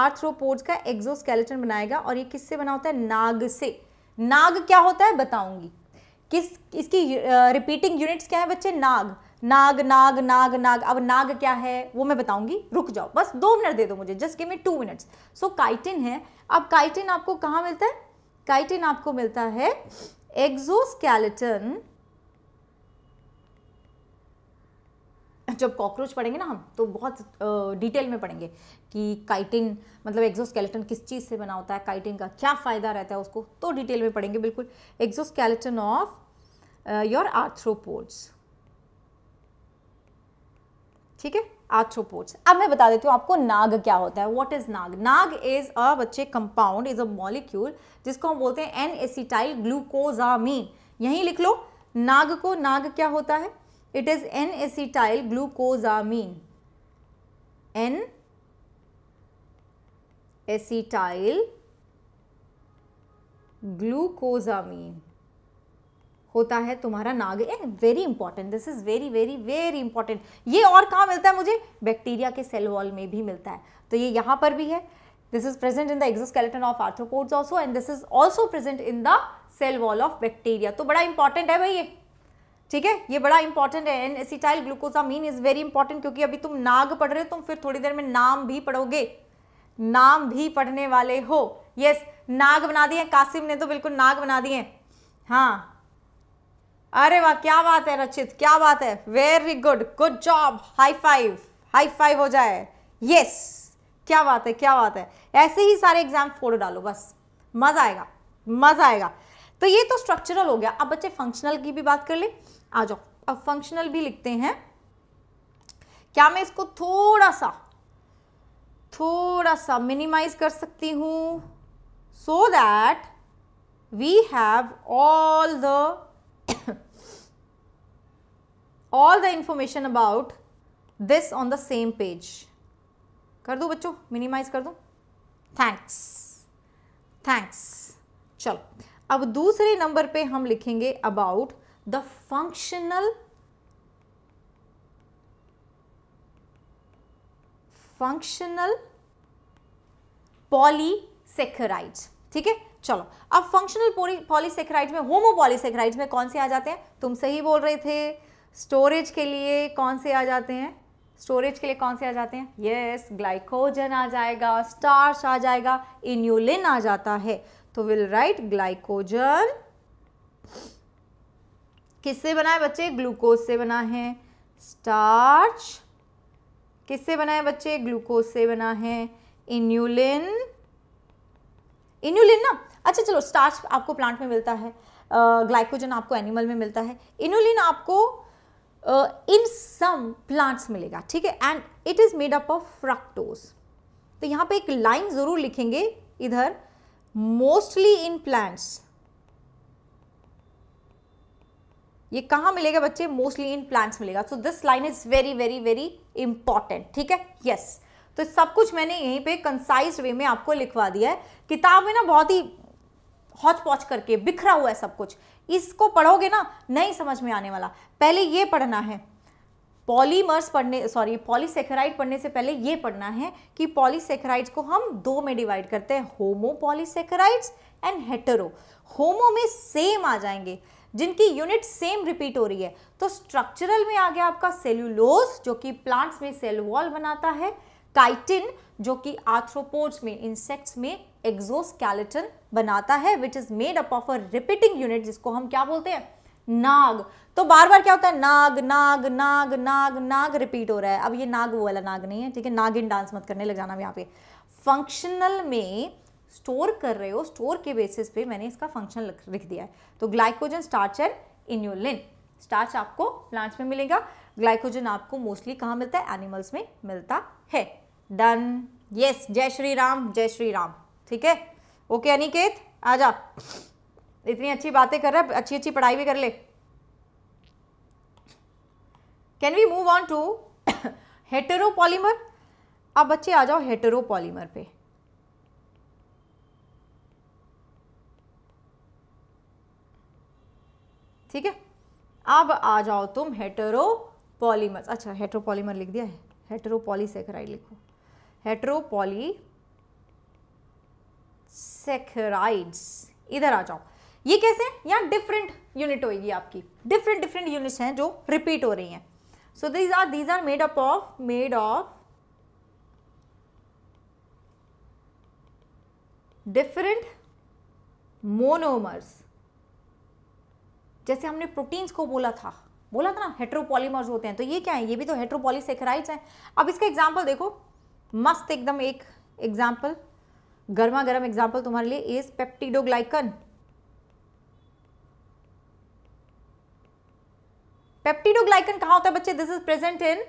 आर्थ्रोपोड्स का एक्सोस्केलेटन बनाएगा और ये किससे बना होता है नाग से नाग क्या होता है बताऊंगी किस इसकी रिपीटिंग यूनिट्स क्या है बच्चे नाग नाग नाग नाग नाग अब नाग क्या है वो मैं बताऊंगी रुक जाओ बस दो मिनट दे दो मुझे just give me two minutes so chitin है अब काइटिन आपको कहाँ मिलता है काइटिन आपको मिलता है एक्जोस्केलेटन जब कॉकरोच पढ़ेंगे ना हम तो बहुत डिटेल में पढ़ेंगे कि काइटिन मतलब एक्जोस्केलेटन किस चीज़ से बना होता है काइटिन का क्या फ़ायदा रहता है उसको तो डिटेल में पढ़ेंगे बिल्कुल एक्जोस्केलेटन ऑफ योर आर्थ्रोपोड्स ठीक है आर्थ्रोपोड्स अब मैं बता देती हूँ आपको नाग क्या होता है what is NAG NAG is a बच्चे कंपाउंड इज अ मॉलिक्यूल जिसको हम बोलते हैं एन एसिटाइल ग्लूकोजामीन यहीं लिख लो नाग को नाग क्या होता है it is N acetyl glucosamine N acetyl glucosamine होता है तुम्हारा NAG very important this is very very very important ये और कहाँ मिलता है मुझे बैक्टीरिया के सेल वॉल में भी मिलता है तो ये यहाँ पर भी है this is present in the exoskeleton of arthropods also and this is also present in the cell wall of bacteria तो बड़ा इंपॉर्टेंट है भाई ये ठीक है ये बड़ा इंपॉर्टेंट है and acetyl glucosamine is very important क्योंकि अभी तुम नाग पढ़ रहे हो तुम फिर थोड़ी देर में नाम भी पढ़ोगे नाम भी पढ़ने वाले हो यस नाग बना दिए कासिम ने तो बिल्कुल नाग बना दिए हाँ अरे वाह क्या बात है रचित क्या बात है very good good job high five high five हो जाए यस क्या बात है क्या बात है ऐसे ही सारे एग्जाम फोड़ो डालो बस मज़ा आएगा मज़ा आएगा तो ये तो स्ट्रक्चरल हो गया अब बच्चे फंक्शनल की भी बात कर ले आ जाओ अब फंक्शनल भी लिखते हैं क्या मैं इसको थोड़ा सा थोड़ा सा मिनिमाइज कर सकती हूँ so that we have all the all the information about this on the same page कर दूँ बच्चों मिनिमाइज कर दूँ थैंक्स थैंक्स चलो अब दूसरे नंबर पे हम लिखेंगे about the functional functional polysaccharide ठीक है चलो अब फंक्शनल पॉलीसेक्राइड में होमो में कौन से आ जाते हैं तुम सही बोल रहे थे स्टोरेज के लिए कौन से आ जाते हैं स्टोरेज के लिए कौन से आ जाते हैं यस yes, ग्लाइकोजन आ जाएगा स्टार्च आ जाएगा इन्यूलिन आ जाता है तो विल राइट ग्लाइकोजन किससे बना है बच्चे ग्लूकोज से बना है स्टार्च किससे बना है बच्चे ग्लूकोज से बना है इन्यूलिन इन्यूलिन ना अच्छा चलो स्टार्च आपको प्लांट में मिलता है ग्लाइकोजन आपको एनिमल में मिलता है इन्यूलिन आपको इन सम प्लांट्स मिलेगा ठीक है and it is made up of fructose तो यहाँ पे एक लाइन ज़रूर लिखेंगे इधर मोस्टली इन प्लांट्स ये कहाँ मिलेगा बच्चे मोस्टली इन प्लांट्स मिलेगा so this line is very very very important ठीक है यस yes. तो सब कुछ मैंने यहीं पे कंसाइज वे में आपको लिखवा दिया है किताब में ना बहुत ही हौच पौच करके बिखरा हुआ है सब कुछ इसको पढ़ोगे ना नहीं समझ में आने वाला पहले ये पढ़ना है पॉलीमर्स पढ़ने सॉरी पॉलीसेकेराइड पढ़ने से पहले ये पढ़ना है कि पॉलीसेखराइड को हम दो में डिवाइड करते हैं homo polysaccharides and hetero homo में सेम आ जाएंगे जिनकी यूनिट सेम रिपीट हो रही है तो स्ट्रक्चरल में आ गया आपका सेल्यूलोज जो कि प्लांट्स में सेल वॉल बनाता है काइटिन जो कि आर्थ्रोपोड्स में इंसेक्ट्स में एक्सोस्केलेटन बनाता है which is made up of a repeating unit जिसको हम क्या बोलते हैं नाग तो बार बार क्या होता है नाग नाग नाग नाग नाग रिपीट हो रहा है अब ये नाग वो वाला नाग नहीं है ठीक है नागिन डांस मत करने लग जाना यहाँ पे फंक्शनल में स्टोर कर रहे हो स्टोर के बेसिस पे मैंने इसका फंक्शन लिख दिया है तो glycogen starch and inulin starch आपको प्लांट्स में मिलेगा ग्लाइकोजन आपको मोस्टली कहाँ मिलता है एनिमल्स में मिलता है डन यस जय श्री राम जय श्री राम ठीक है ओके अनिकेत आ जा इतनी अच्छी बातें कर रहा है अच्छी अच्छी पढ़ाई भी कर ले can we move on to heteropolymer अब बच्चे आ जाओ हेटेरोपॉलीमर पे ठीक है अब आ जाओ तुम हेटरोपॉलीमर्स अच्छा हेटरोपॉलीमर लिख दिया है हेटरोपॉलीसेकेराइड लिखो हेटरोपॉली सेकेराइड्स इधर आ जाओ ये कैसे यहाँ डिफरेंट यूनिट होगी आपकी डिफरेंट डिफरेंट यूनिट्स हैं जो रिपीट हो रही हैं so these are these are made up of made of different monomers जैसे हमने प्रोटीन्स को बोला था बोला था ना हेट्रोपॉलीमर्स होते हैं तो ये क्या है ये भी तो हेट्रोपॉलीसेक्राइड्स हैं अब इसका एग्जाम्पल देखो मस्त एकदम एक एग्जाम्पल गर्मा गर्म एग्जाम्पल तुम्हारे लिए इज पेप्टिडोग्लाइकन पेप्टिडोग्लाइकन कहा होता है बच्चे this is present in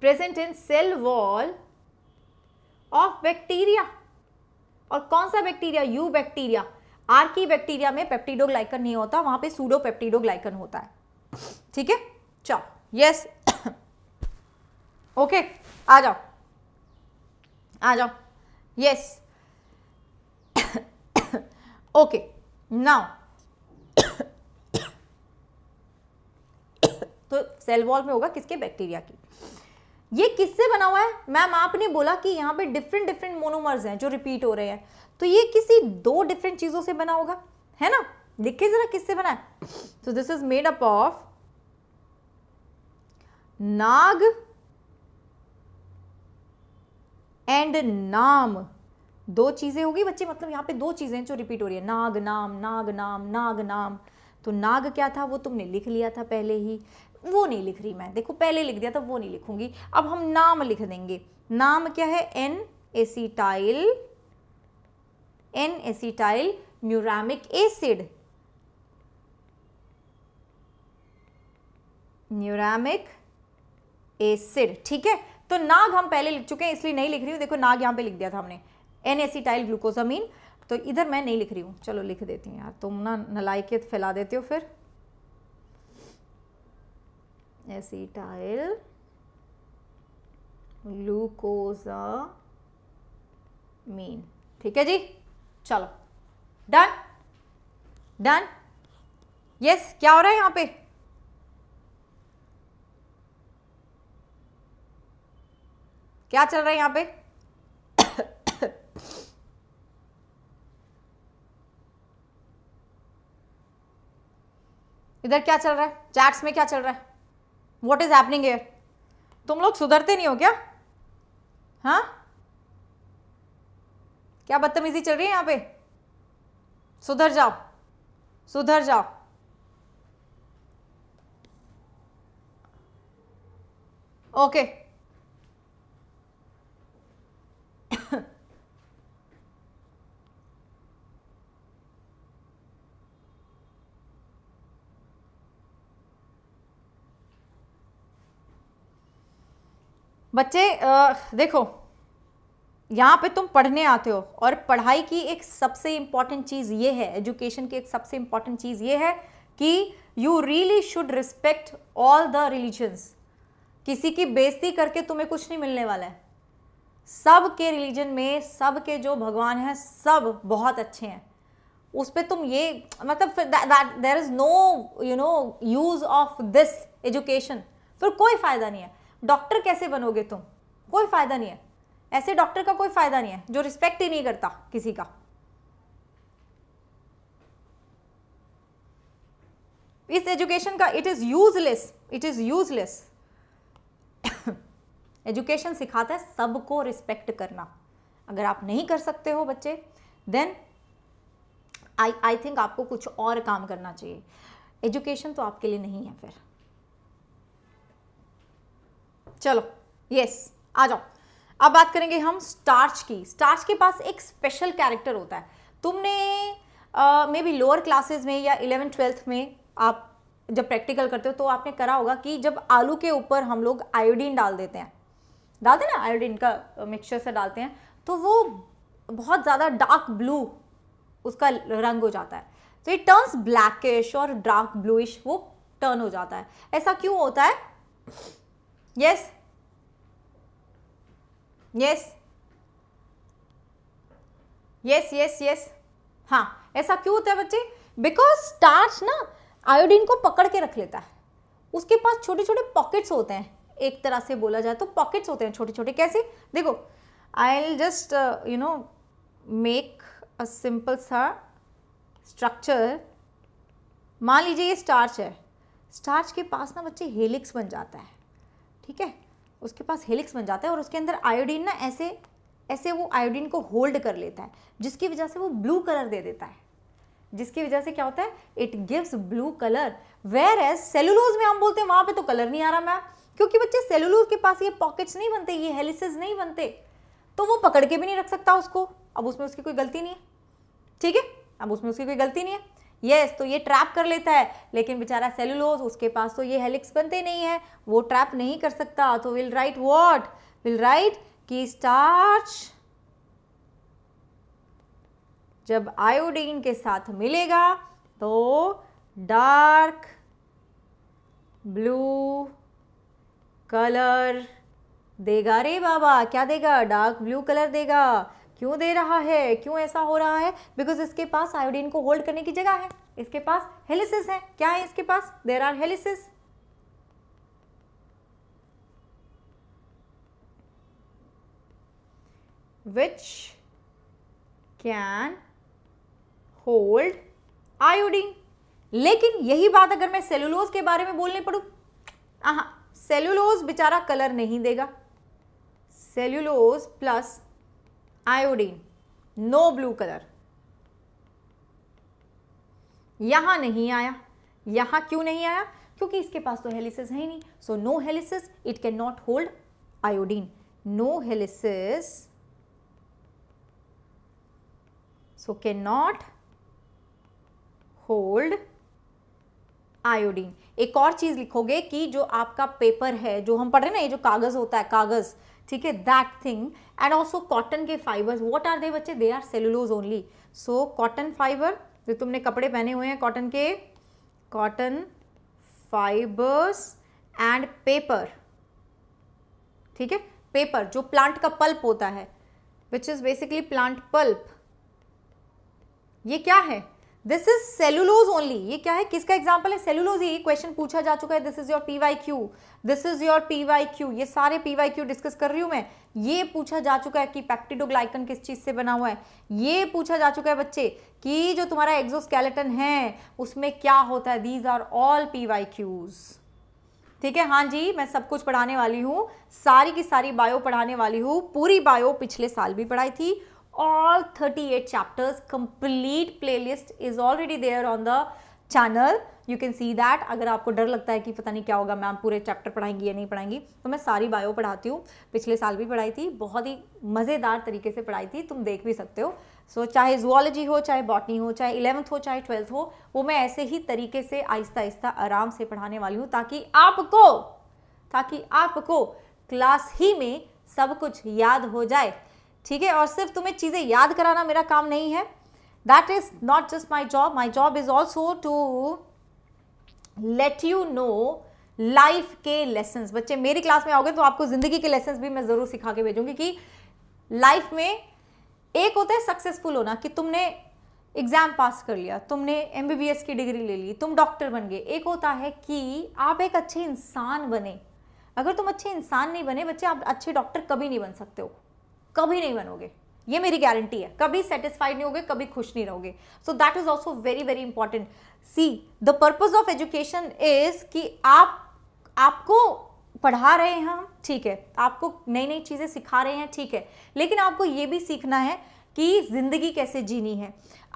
present in cell wall of bacteria और कौन सा bacteria eubacteria archaebacteria में पेप्टीडोग्लाइकन नहीं होता वहां पे सूडो पेप्टीडोग्लाइकन होता है ठीक है चलो यस ओके आ जाओ आ जाओ यस ओके नाउ तो सेल वॉल में होगा किसके बैक्टीरिया की ये किससे बना हुआ है मैम आपने बोला कि यहाँ पे डिफरेंट डिफरेंट मोनोमर्स हैं जो रिपीट हो रहे हैं तो ये किसी दो डिफरेंट चीज़ों से बना होगा है ना लिखे ज़रा किससे बना है so this is made up of NAG and नाम दो चीज़ें होगी बच्चे मतलब यहाँ पे दो चीज़ें जो रिपीट हो रही है नाग नाम नाग नाम नाग नाम तो नाग क्या था वो तुमने लिख लिया था पहले ही वो नहीं लिख रही मैं देखो पहले लिख दिया था वो नहीं लिखूंगी अब हम नाम लिख देंगे नाम क्या है N acetyl N acetyl neuramic acid neuramic acid ठीक है तो नाग हम पहले लिख चुके हैं इसलिए नहीं लिख रही हूँ देखो नाग यहां पे लिख दिया था हमने एन एसीटाइल ग्लूकोजामीन तो इधर मैं नहीं लिख रही हूँ चलो लिख देती हूँ यार तुम ना नलायकियत फैला देते हो फिर ग्लूकोजा मीन ठीक है जी चलो डन डन यस क्या हो रहा है यहाँ पे क्या चल रहा है यहाँ पे इधर क्या चल रहा है चैट्स में क्या चल रहा है वॉट इज़ हैपनिंग एयर तुम लोग सुधरते नहीं हो क्या हाँ क्या बदतमीजी चल रही है यहाँ पे सुधर जाओ सुधर जाओ ओके okay. बच्चे आ, देखो यहाँ पे तुम पढ़ने आते हो और पढ़ाई की एक सबसे इम्पॉर्टेंट चीज़ ये है एजुकेशन की एक सबसे इम्पॉर्टेंट चीज़ ये है कि you really should respect all the religions किसी की बेइज्जती करके तुम्हें कुछ नहीं मिलने वाला है सब के रिलीजन में सब के जो भगवान हैं सब बहुत अच्छे हैं उस पर तुम ये मतलब there is no you know use of this education फिर कोई फ़ायदा नहीं है डॉक्टर कैसे बनोगे तुम कोई फ़ायदा नहीं है ऐसे डॉक्टर का कोई फ़ायदा नहीं है जो रिस्पेक्ट ही नहीं करता किसी का इस एजुकेशन का it is useless it is useless education सिखाता है सबको रिस्पेक्ट करना अगर आप नहीं कर सकते हो बच्चे देन आई आई थिंक आपको कुछ और काम करना चाहिए एजुकेशन तो आपके लिए नहीं है फिर चलो यस आ जाओ अब बात करेंगे हम स्टार्च की स्टार्च के पास एक स्पेशल कैरेक्टर होता है तुमने मे बी लोअर क्लासेस में या इलेवन ट्वेल्थ में आप जब प्रैक्टिकल करते हो तो आपने करा होगा कि जब आलू के ऊपर हम लोग आयोडीन डाल देते हैं डालते ना आयोडीन का मिक्सचर से डालते हैं तो वो बहुत ज़्यादा डार्क ब्लू उसका रंग हो जाता है तो इट टर्न्स ब्लैकिश और डार्क ब्लूइश वो टर्न हो जाता है ऐसा क्यों होता है yes yes yes yes yes हाँ ऐसा क्यों होता है बच्चे बिकॉज स्टार्च ना आयोडीन को पकड़ के रख लेता है उसके पास छोटे छोटे पॉकेट्स होते हैं एक तरह से बोला जाए तो पॉकेट्स होते हैं छोटे छोटे कैसे देखो I just you know make a simple सा स्ट्रक्चर मान लीजिए ये स्टार्च है स्टार्च के पास ना बच्चे हेलिक्स बन जाता है ठीक है उसके पास हेलिक्स बन जाता है और उसके अंदर आयोडीन ना ऐसे ऐसे वो आयोडीन को होल्ड कर लेता है जिसकी वजह से वो ब्लू कलर दे देता है जिसकी वजह से क्या होता है it gives blue colour whereas cellulose में हम बोलते हैं वहां पे तो कलर नहीं आ रहा मैम क्योंकि बच्चे सेलुलोज के पास ये पॉकेट्स नहीं बनते ये हेलिसेस नहीं बनते तो वो पकड़ के भी नहीं रख सकता उसको अब उसमें उसकी कोई गलती नहीं है ठीक है अब उसमें उसकी कोई गलती नहीं है यस तो ये ट्रैप कर लेता है लेकिन बेचारा सेलुलोज उसके पास तो ये हेलिक्स बनते नहीं है वो ट्रैप नहीं कर सकता तो will write what will write कि स्टार्च जब आयोडीन के साथ मिलेगा तो डार्क ब्लू कलर देगा रे बाबा क्या देगा डार्क ब्लू कलर देगा क्यों दे रहा है क्यों ऐसा हो रहा है बिकॉज इसके पास आयोडीन को होल्ड करने की जगह है इसके पास हेलिसिस है क्या है इसके पास there are helices which can hold iodine लेकिन यही बात अगर मैं सेलुलोज के बारे में बोलने पड़ू हाँ सेलुलोज बेचारा कलर नहीं देगा cellulose plus iodine no blue colour यहां नहीं आया यहां क्यों नहीं आया क्योंकि इसके पास तो हेलिसिस है ही नहीं so no helices it can not hold iodine no helices so can not hold iodine एक और चीज़ लिखोगे कि जो आपका पेपर है जो हम पढ़ रहे हैं ना ये जो कागज़ होता है कागज़ ठीक है that thing and also cotton के फाइबर्स वॉट आर दे बच्चे they are cellulose only so cotton fibre जो तुमने कपड़े पहने हुए हैं कॉटन के कॉटन फाइबर्स एंड पेपर ठीक है पेपर जो प्लांट का पल्प होता है which is basically plant pulp ये क्या है दिस इज सेलुलोज ओनली ये क्या है किसका एग्जाम्पल है सेलुलोज ये क्वेश्चन पूछा जा चुका है this is your P Y Q this is your P Y Q ये सारे पी वाई क्यू डिस्कस कर रही हूँ मैं ये पूछा जा चुका है कि पैक्टिडोग्लाइकन किस चीज़ से बना हुआ है ये पूछा जा चुका है बच्चे कि जो तुम्हारा एग्जोस्केलेटन है उसमें क्या होता है these are all P Y Qs ठीक है हाँ जी मैं सब कुछ पढ़ाने वाली हूँ सारी की सारी बायो पढ़ाने वाली हूँ पूरी बायो पिछले साल भी पढ़ाई थी all 38 chapters complete playlist is already there on the channel you can see that अगर आपको डर लगता है कि पता नहीं क्या होगा मैम पूरे चैप्टर पढ़ाएंगी या नहीं पढ़ाएंगी तो मैं सारी बायो पढ़ाती हूँ पिछले साल भी पढ़ाई थी बहुत ही मज़ेदार तरीके से पढ़ाई थी तुम देख भी सकते हो सो so, चाहे जुआलॉजी हो चाहे बॉटनी हो चाहे इलेवंथ हो चाहे ट्वेल्थ हो वो मैं ऐसे ही तरीके से आहिस्ता आहिस्ता आराम से पढ़ाने वाली हूँ ताकि आपको ताकि आपको क्लास ही में सब कुछ याद हो जाए ठीक है और सिर्फ तुम्हें चीज़ें याद कराना मेरा काम नहीं है that is not just my job my job is also to let you know life के लेसन्स बच्चे मेरी क्लास में आओगे तो आपको ज़िंदगी के लेसन्स भी मैं ज़रूर सिखा के भेजूंगी कि लाइफ में एक होता है सक्सेसफुल होना कि तुमने एग्ज़ाम पास कर लिया तुमने एम की डिग्री ले ली तुम डॉक्टर बन गए एक होता है कि आप एक अच्छे इंसान बने अगर तुम अच्छे इंसान नहीं बने बच्चे आप अच्छे डॉक्टर कभी नहीं बन सकते हो कभी नहीं बनोगे ये मेरी गारंटी है कभी सेटिस्फाइड नहीं होगे कभी खुश नहीं रहोगे so that is also very very important see the purpose of education is कि आप आपको पढ़ा रहे हैं हम ठीक है आपको नई नई चीज़ें सिखा रहे हैं ठीक है लेकिन आपको ये भी सीखना है कि ज़िंदगी कैसे जीनी है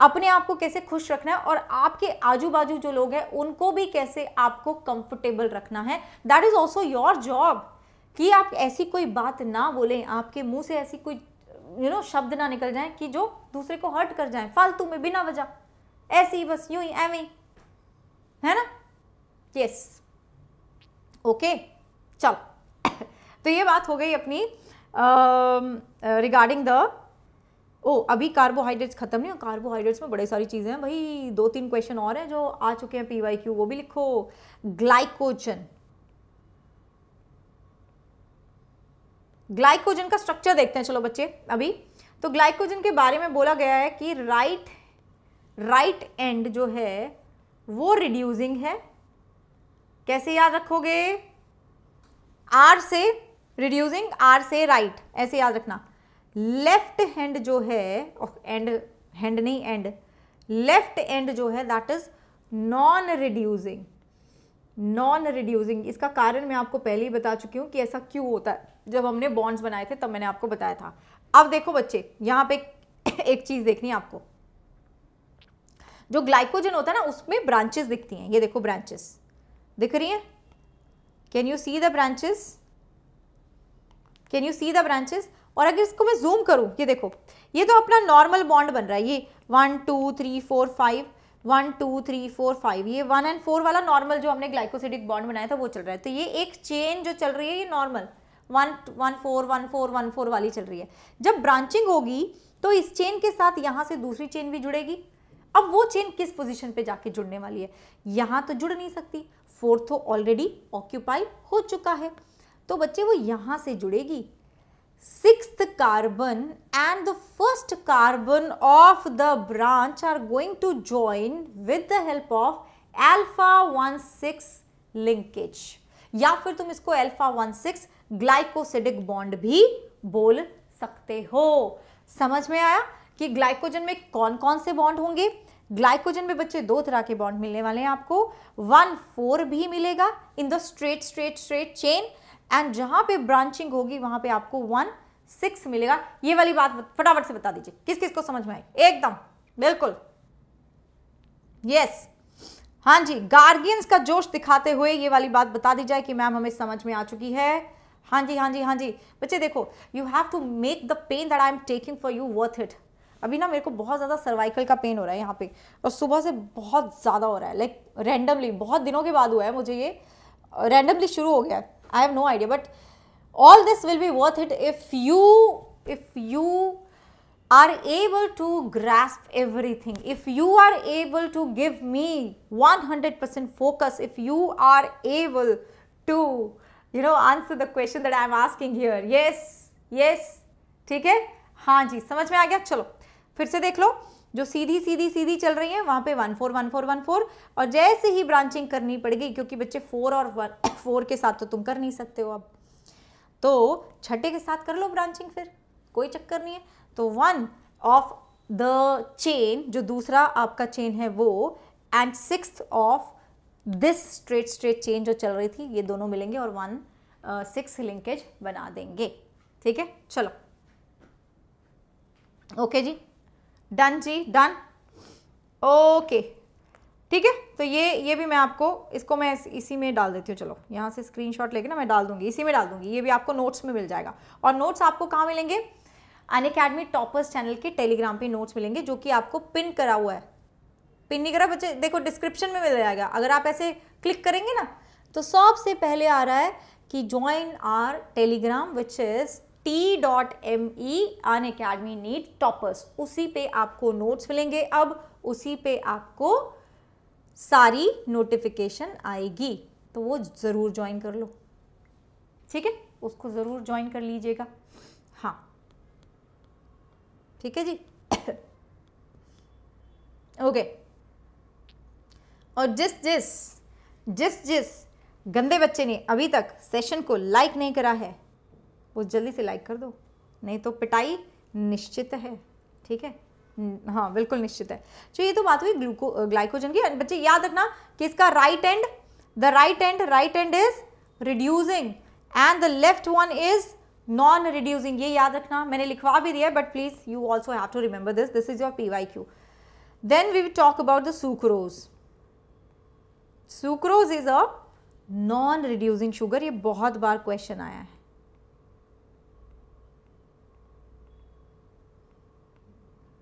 अपने आप को कैसे खुश रखना है और आपके आजू बाजू जो लोग हैं उनको भी कैसे आपको कंफर्टेबल रखना है that is also your job कि आप ऐसी कोई बात ना बोलें आपके मुंह से ऐसी कोई यू नो शब्द ना निकल जाए कि जो दूसरे को हर्ट कर जाए फालतू में बिना वजह ऐसी बस यूं ही एवं है ना यस ओके चलो <coughs> तो ये बात हो गई अपनी रिगार्डिंग द ओ अभी कार्बोहाइड्रेट्स खत्म नहीं हो कार्बोहाइड्रेट्स में बड़े सारी चीज़ें हैं भाई दो तीन क्वेश्चन और हैं जो आ चुके हैं पी क्यू वो भी लिखो ग्लाइकोजन ग्लाइकोजन का स्ट्रक्चर देखते हैं चलो बच्चे अभी तो ग्लाइकोजन के बारे में बोला गया है कि राइट राइट एंड जो है वो रिड्यूसिंग है कैसे याद रखोगे आर से रिड्यूसिंग आर से राइट right, ऐसे याद रखना लेफ्ट हैंड जो है एंड हैंड नहीं एंड लेफ्ट एंड जो है that is non reducing non reducing इसका कारण मैं आपको पहले ही बता चुकी हूँ कि ऐसा क्यों होता है जब हमने बॉन्ड्स बनाए थे तब मैंने आपको बताया था अब देखो बच्चे यहाँ पे <coughs> एक चीज़ देखनी है आपको जो ग्लाइकोजन होता है ना उसमें ब्रांचेस दिखती हैं ये देखो ब्रांचेस दिख रही हैं can you see the branches can you see the branches और अगर इसको मैं जूम करूँ ये देखो ये तो अपना नॉर्मल बॉन्ड बन रहा है ये one two three four five one two three four five ये वन एंड फोर वाला नॉर्मल जो हमने ग्लाइकोसिडिक बॉन्ड बनाया था वो चल रहा है तो ये एक चेन जो चल रही है ये normal one one four one four one four वाली चल रही है जब ब्रांचिंग होगी तो इस चेन के साथ यहाँ से दूसरी चेन भी जुड़ेगी अब वो चेन किस पोजिशन पर जाके जुड़ने वाली है यहाँ तो जुड़ नहीं सकती फोर्थ ऑलरेडी ऑक्यूपाई हो चुका है तो बच्चे वो यहाँ से जुड़ेगी sixth carbon and the first carbon of the branch are going to join with the help of alpha 16 linkage या फिर तुम इसको अल्फा 16 ग्लाइकोसिडिक बॉन्ड भी बोल सकते हो समझ में आया कि ग्लाइकोजन में कौन कौन से बॉन्ड होंगे ग्लाइकोजन में बच्चे दो तरह के बॉन्ड मिलने वाले हैं आपको वन फोर भी मिलेगा in the straight straight straight chain and जहां पे ब्रांचिंग होगी वहां पे आपको वन सिक्स मिलेगा ये वाली बात फटाफट से बता दीजिए किस किस को समझ में आई एकदम बिल्कुल यस हां जी गार्गियंस का जोश दिखाते हुए ये वाली बात बता दी जाए कि मैम हमें समझ में आ चुकी है हाँ जी हाँ जी हाँ जी बच्चे देखो you have to make the pain that I am taking for you worth it अभी ना मेरे को बहुत ज़्यादा सर्वाइकल का पेन हो रहा है यहाँ पे और सुबह से बहुत ज़्यादा हो रहा है लाइक like, रैंडमली बहुत दिनों के बाद हुआ है मुझे ये रैंडमली शुरू हो गया है I have no idea but all this will be worth it if you if you are able to grasp everything if you are able to give me 100% focus if you are able to you know answer the question that I am asking here yes yes ठीक है हाँ जी समझ में आ गया चलो फिर से देख लो जो सीधी सीधी सीधी चल रही है वहां पे one four one four one four और जैसे ही ब्रांचिंग करनी पड़ेगी क्योंकि बच्चे फोर और वन फोर <coughs> के साथ तो तुम कर नहीं सकते हो अब तो छठे के साथ कर लो ब्रांचिंग फिर कोई चक्कर नहीं है तो वन ऑफ द चेन जो दूसरा आपका चेन है वो and six of this straight straight chain जो चल रही थी ये दोनों मिलेंगे और वन सिक्स लिंकेज बना देंगे ठीक है चलो ओके okay जी डन जी डन ओके ठीक है तो ये ये भी मैं आपको इसको मैं इसी में डाल देती हूँ चलो यहाँ से स्क्रीनशॉट लेके ना मैं डाल दूंगी इसी में डाल दूंगी ये भी आपको नोट्स में मिल जाएगा और नोट्स आपको कहाँ मिलेंगे अन अकेडमी टॉपर्स चैनल के टेलीग्राम पे नोट्स मिलेंगे जो कि आपको पिन करा हुआ है पिन नहीं करा बच्चे देखो डिस्क्रिप्शन में मिल जाएगा अगर आप ऐसे क्लिक करेंगे ना तो सबसे पहले आ रहा है कि join our Telegram which is T dot M E Unacademy NEET toppers उसी पे आपको नोट्स मिलेंगे अब उसी पे आपको सारी नोटिफिकेशन आएगी तो वो ज़रूर ज्वाइन कर लो ठीक है उसको ज़रूर ज्वाइन कर लीजिएगा हाँ ठीक है जी ओके <coughs> और जिस जिस जिस जिस गंदे बच्चे ने अभी तक सेशन को लाइक नहीं करा है वो जल्दी से लाइक कर दो नहीं तो पिटाई निश्चित है ठीक है हाँ बिल्कुल निश्चित है तो ये तो बात हुई ग्लूको ग्लाइकोजन की बच्चे याद रखना कि इसका right end the right end right end is reducing end the left one is non reducing ये याद रखना मैंने लिखवा भी दिया but please you also have to remember this this is your P Y Q then we talk about the sucrose sucrose is a non reducing sugar ये बहुत बार क्वेश्चन आया है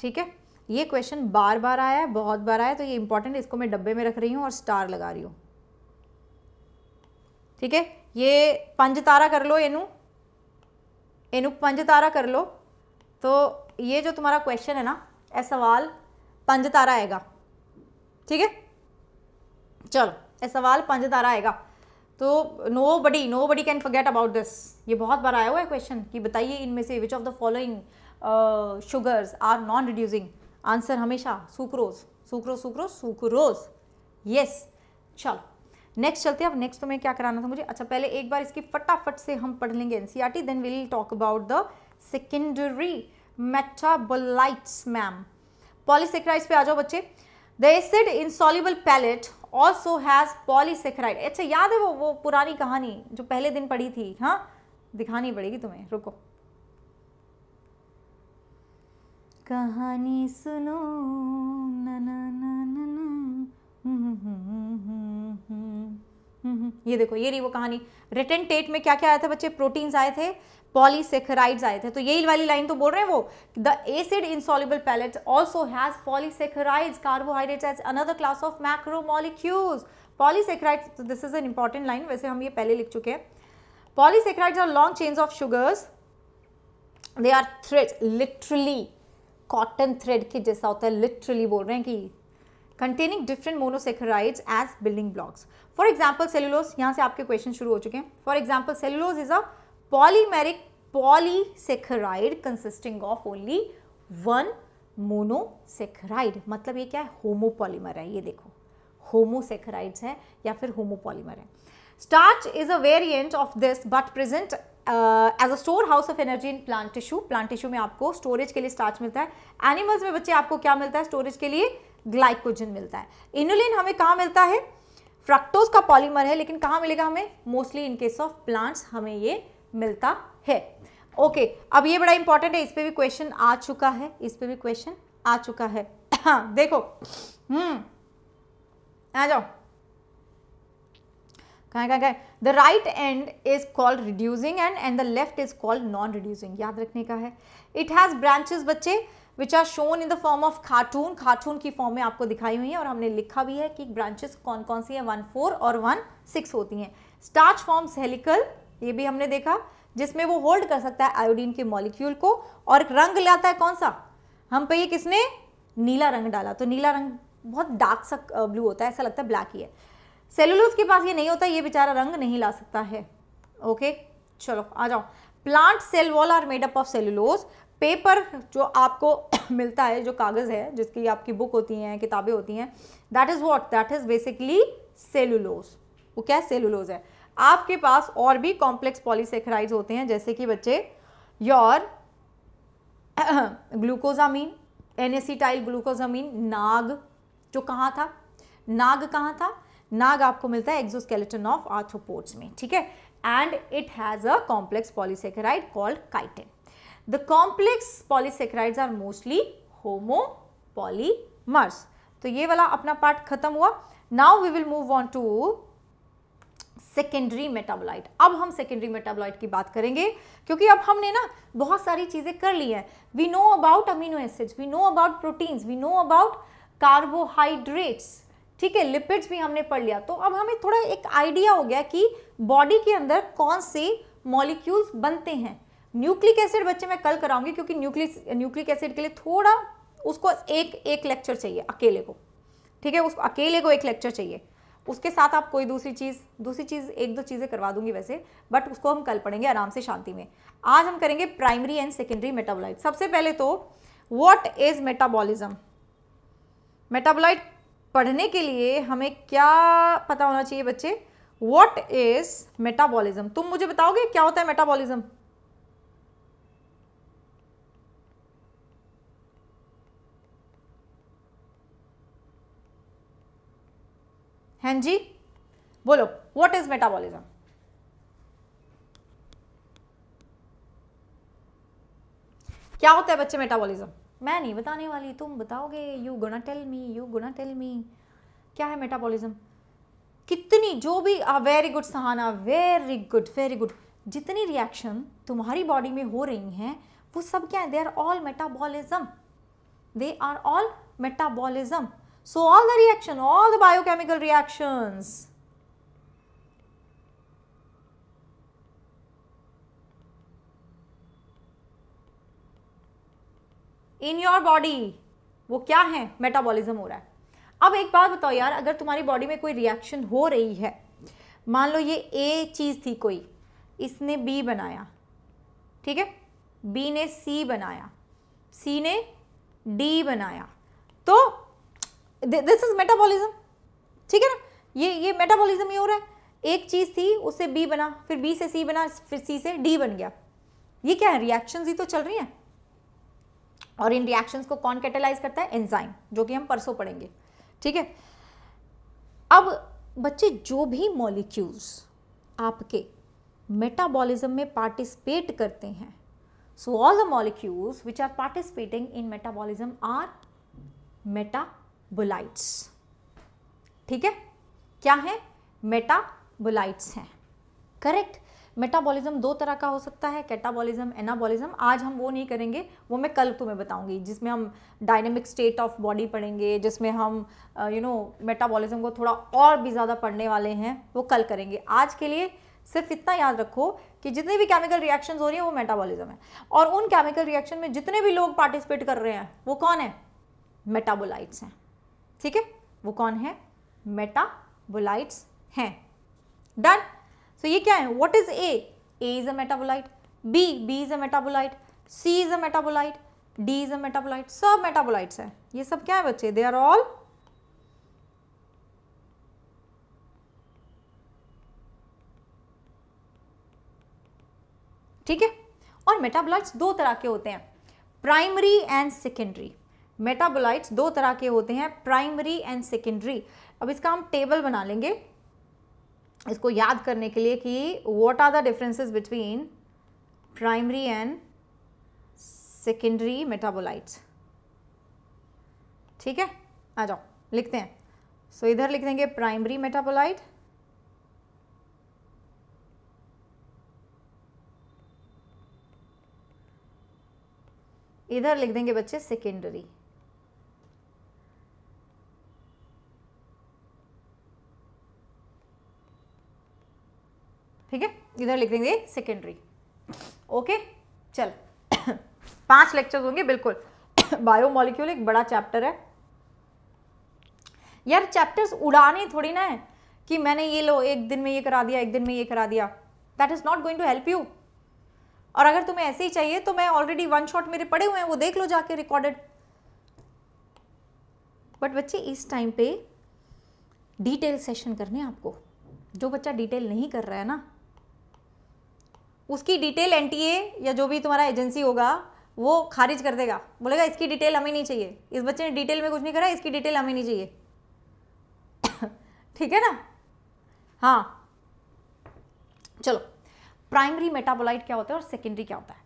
ठीक है ये क्वेश्चन बार बार आया है बहुत बार आया तो ये इंपॉर्टेंट इसको मैं डब्बे में रख रही हूँ और स्टार लगा रही हूँ ठीक है ये पंज तारा कर लो इनू इनू पंज तारा कर लो तो ये जो तुम्हारा क्वेश्चन है ना ए सवाल पंज तारा आएगा ठीक है चलो ए सवाल पंज तारा आएगा तो nobody nobody can forget about this ये बहुत बार आया हुआ है क्वेश्चन कि बताइए इनमें से which of the following sugars are non reducing answer हमेशा sucrose sucrose sucrose sucrose yes चलो नेक्स्ट चलते हैं अब नेक्स्ट तो मैं क्या कराना था मुझे अच्छा पहले एक बार इसकी फटाफट से हम पढ़ लेंगे NCERT then will talk about the secondary metabolites ma'am polysaccharides पे आ जाओ बच्चे the acid insoluble pellet also has polysaccharide अच्छा याद है वो वो पुरानी कहानी जो पहले दिन पढ़ी थी हाँ दिखानी पड़ेगी तुम्हें रुको कहानी सुनो ना ये देखो ये रही वो कहानी रिटर्न टेट में क्या क्या आया था बच्चे प्रोटीन्स आए थे पॉलीसेकेराइड्स आए थे तो यही वाली लाइन तो बोल रहे हैं वो the acid insoluble pellet also has polysaccharides carbohydrates as another class of molecules polysaccharides this is an important line वैसे हम ये पहले लिख चुके हैं polysaccharides are long chains of sugars they are threads literally cotton thread के जैसा होता है लिटरली बोल रहे हैं कि containing different monosaccharides as building blocks for example cellulose यहाँ से आपके क्वेश्चन शुरू हो चुके हैं for example cellulose is a polymeric polysaccharide consisting of only one monosaccharide मतलब ये क्या है होमोपॉलीमर है ये देखो होमोसेक्राइड्स है या फिर होमोपॉलीमर है starch is a variant of this but present as a storehouse of energy in plant tissue plant tissue में आपको स्टोरेज के लिए स्टार्च मिलता है एनिमल्स में बच्चे आपको क्या मिलता है स्टोरेज के लिए ग्लाइकोजन मिलता है इनुलिन हमें कहाँ मिलता है फ्रक्टोज का पॉलीमर है लेकिन कहाँ मिलेगा हमें mostly in case of plants हमें ये मिलता है ओके okay, अब ये बड़ा इंपॉर्टेंट है इस पर भी क्वेश्चन आ चुका है इस पर भी क्वेश्चन आ चुका है <coughs> हाँ, देखो हम्म आ जाओ कहाँ कहाँ कहाँ the right end is called reducing end end the left is called non reducing याद रखने का है इट हैज़ ब्रांचेस बच्चे which are shown in the form of खाटून खाटून की फॉर्म में आपको दिखाई हुई है और हमने लिखा भी है कि ब्रांचेस कौन कौन सी है वन फोर और वन सिक्स होती हैं स्टार्च फॉर्म्स हेलिकल ये भी हमने देखा जिसमें वो होल्ड कर सकता है आयोडीन के मॉलिक्यूल को और रंग लाता है कौन सा हम पे ये किसने नीला रंग डाला तो नीला रंग बहुत डार्क सा ब्लू होता है ऐसा लगता है ब्लैक ही है सेलुलोज के पास ये नहीं होता ये बेचारा रंग नहीं ला सकता है ओके चलो आ जाओ plant cell wall are made up of cellulose paper जो आपको <coughs> मिलता है जो कागज़ है जिसकी आपकी बुक होती हैं किताबें होती हैं that is what that is basically cellulose वो क्या सेलुलोज है आपके पास और भी कॉम्प्लेक्स पॉलीसेक्राइड्स होते हैं जैसे कि बच्चे योर ग्लूकोजामीन एनएसीटाइल ग्लूकोजामीन नाग जो कहाँ था नाग कहाँ था नाग आपको मिलता है एक्सोस्केलेटन ऑफ आर्थ्रोपोड्स में ठीक है and it has a complex polysaccharide called chitin the complex polysaccharides are mostly homopolymers तो ये वाला अपना पार्ट खत्म हुआ now we will move on to secondary metabolite अब हम सेकेंडरी मेटाबोलाइट की बात करेंगे क्योंकि अब हमने ना बहुत सारी चीज़ें कर ली हैं we know about amino acids we know about proteins we know about carbohydrates ठीक है लिपिड्स भी हमने पढ़ लिया तो अब हमें थोड़ा एक आइडिया हो गया कि बॉडी के अंदर कौन से मॉलिक्यूल्स बनते हैं न्यूक्लिक एसिड बच्चे मैं कल कराऊंगी क्योंकि न्यूक्लिक न्यूक्लिक एसिड के लिए थोड़ा उसको एक एक लेक्चर चाहिए अकेले को ठीक है उसको अकेले को एक लेक्चर चाहिए उसके साथ आप कोई दूसरी चीज़ दूसरी चीज़ एक दो चीज़ें करवा दूंगी वैसे बट उसको हम कल पढ़ेंगे आराम से शांति में आज हम करेंगे प्राइमरी एंड सेकेंडरी मेटाबोलाइट सबसे पहले तो वॉट इज मेटाबॉलिज्म मेटाबोलाइट पढ़ने के लिए हमें क्या पता होना चाहिए बच्चे वॉट इज मेटाबॉलिज्म तुम मुझे बताओगे क्या होता है मेटाबॉलिज्म हैं जी बोलो वॉट इज मेटाबॉलिज्म क्या होता है बच्चे मेटाबॉलिज्म मैं नहीं बताने वाली तुम बताओगे you gonna tell me you gonna tell me क्या है मेटाबॉलिज्म कितनी जो भी very good Sahana very good very good जितनी रिएक्शन तुम्हारी बॉडी में हो रही हैं वो सब क्या है they are all metabolism they are all metabolism so all the reactions all the biochemical reactions in your body वो क्या है मेटाबॉलिज्म हो रहा है अब एक बात बताओ यार अगर तुम्हारी बॉडी में कोई रिएक्शन हो रही है मान लो ये ए चीज़ थी कोई इसने बी बनाया ठीक है बी ने सी बनाया सी ने डी बनाया तो दिस इज मेटाबॉलिज्म ठीक है ना ये ये मेटाबॉलिज्म ही हो रहा है एक चीज़ थी उससे बी बना फिर बी से सी बना फिर सी से डी बन गया ये क्या है रिएक्शन ही तो चल रही हैं और इन रिएक्शंस को कौन कैटेलाइज करता है एंजाइम जो कि हम परसों पढ़ेंगे ठीक है अब बच्चे जो भी मॉलिक्यूल्स आपके मेटाबॉलिज्म में पार्टिसिपेट करते हैं so all the molecules which are participating in metabolism are metabolites ठीक है क्या है मेटाबोलाइट्स हैं करेक्ट मेटाबॉलिज्म दो तरह का हो सकता है कैटाबॉलिज्म एनाबॉलिज्म आज हम वो नहीं करेंगे वो मैं कल तुम्हें बताऊंगी जिसमें हम डायनेमिक स्टेट ऑफ बॉडी पढ़ेंगे जिसमें हम यू नो मेटाबॉलिज्म को थोड़ा और भी ज़्यादा पढ़ने वाले हैं वो कल करेंगे आज के लिए सिर्फ इतना याद रखो कि जितने भी केमिकल रिएक्शंस हो रही हैं वो मेटाबॉलिज्म है और उन केमिकल रिएक्शन में जितने भी लोग पार्टिसिपेट कर रहे हैं वो कौन है मेटाबोलाइट्स हैं ठीक है वो कौन है मेटाबोलाइट्स हैं डन सो so, ये क्या है what is A A is a metabolite B B is a metabolite C is a metabolite D is a metabolite सब मेटाबोलाइट्स है ये सब क्या है बच्चे दे आर ऑल ठीक है और मेटाबोलाइट्स दो तरह के होते हैं प्राइमरी एंड सेकेंडरी मेटाबोलाइट्स दो तरह के होते हैं प्राइमरी एंड सेकेंडरी अब इसका हम टेबल बना लेंगे इसको याद करने के लिए कि what are the differences between primary and secondary metabolite ठीक है आ जाओ लिखते हैं सो so, इधर लिख देंगे प्राइमरी मेटाबोलाइट इधर लिख देंगे बच्चे सेकेंडरी ठीक है इधर लिख देंगे सेकेंडरी ओके चल <coughs> पांच लेक्चर्स होंगे बिल्कुल बायोमोलिक्यूल <coughs> एक बड़ा चैप्टर है यार चैप्टर्स उड़ाने थोड़ी ना है कि मैंने ये लो एक दिन में ये करा दिया एक दिन में ये करा दिया that is not going to help you और अगर तुम्हें ऐसे ही चाहिए तो मैं ऑलरेडी वन शॉट मेरे पड़े हुए हैं वो देख लो जाके रिकॉर्डेड बट बच्चे इस टाइम पे डिटेल सेशन करने आपको जो बच्चा डिटेल नहीं कर रहा है ना उसकी डिटेल एनटीए या जो भी तुम्हारा एजेंसी होगा वो खारिज कर देगा बोलेगा इसकी डिटेल हमें नहीं चाहिए इस बच्चे ने डिटेल में कुछ नहीं करा इसकी डिटेल हमें नहीं चाहिए <coughs> ठीक है ना हाँ चलो प्राइमरी मेटाबोलाइट क्या होता है और सेकेंडरी क्या होता है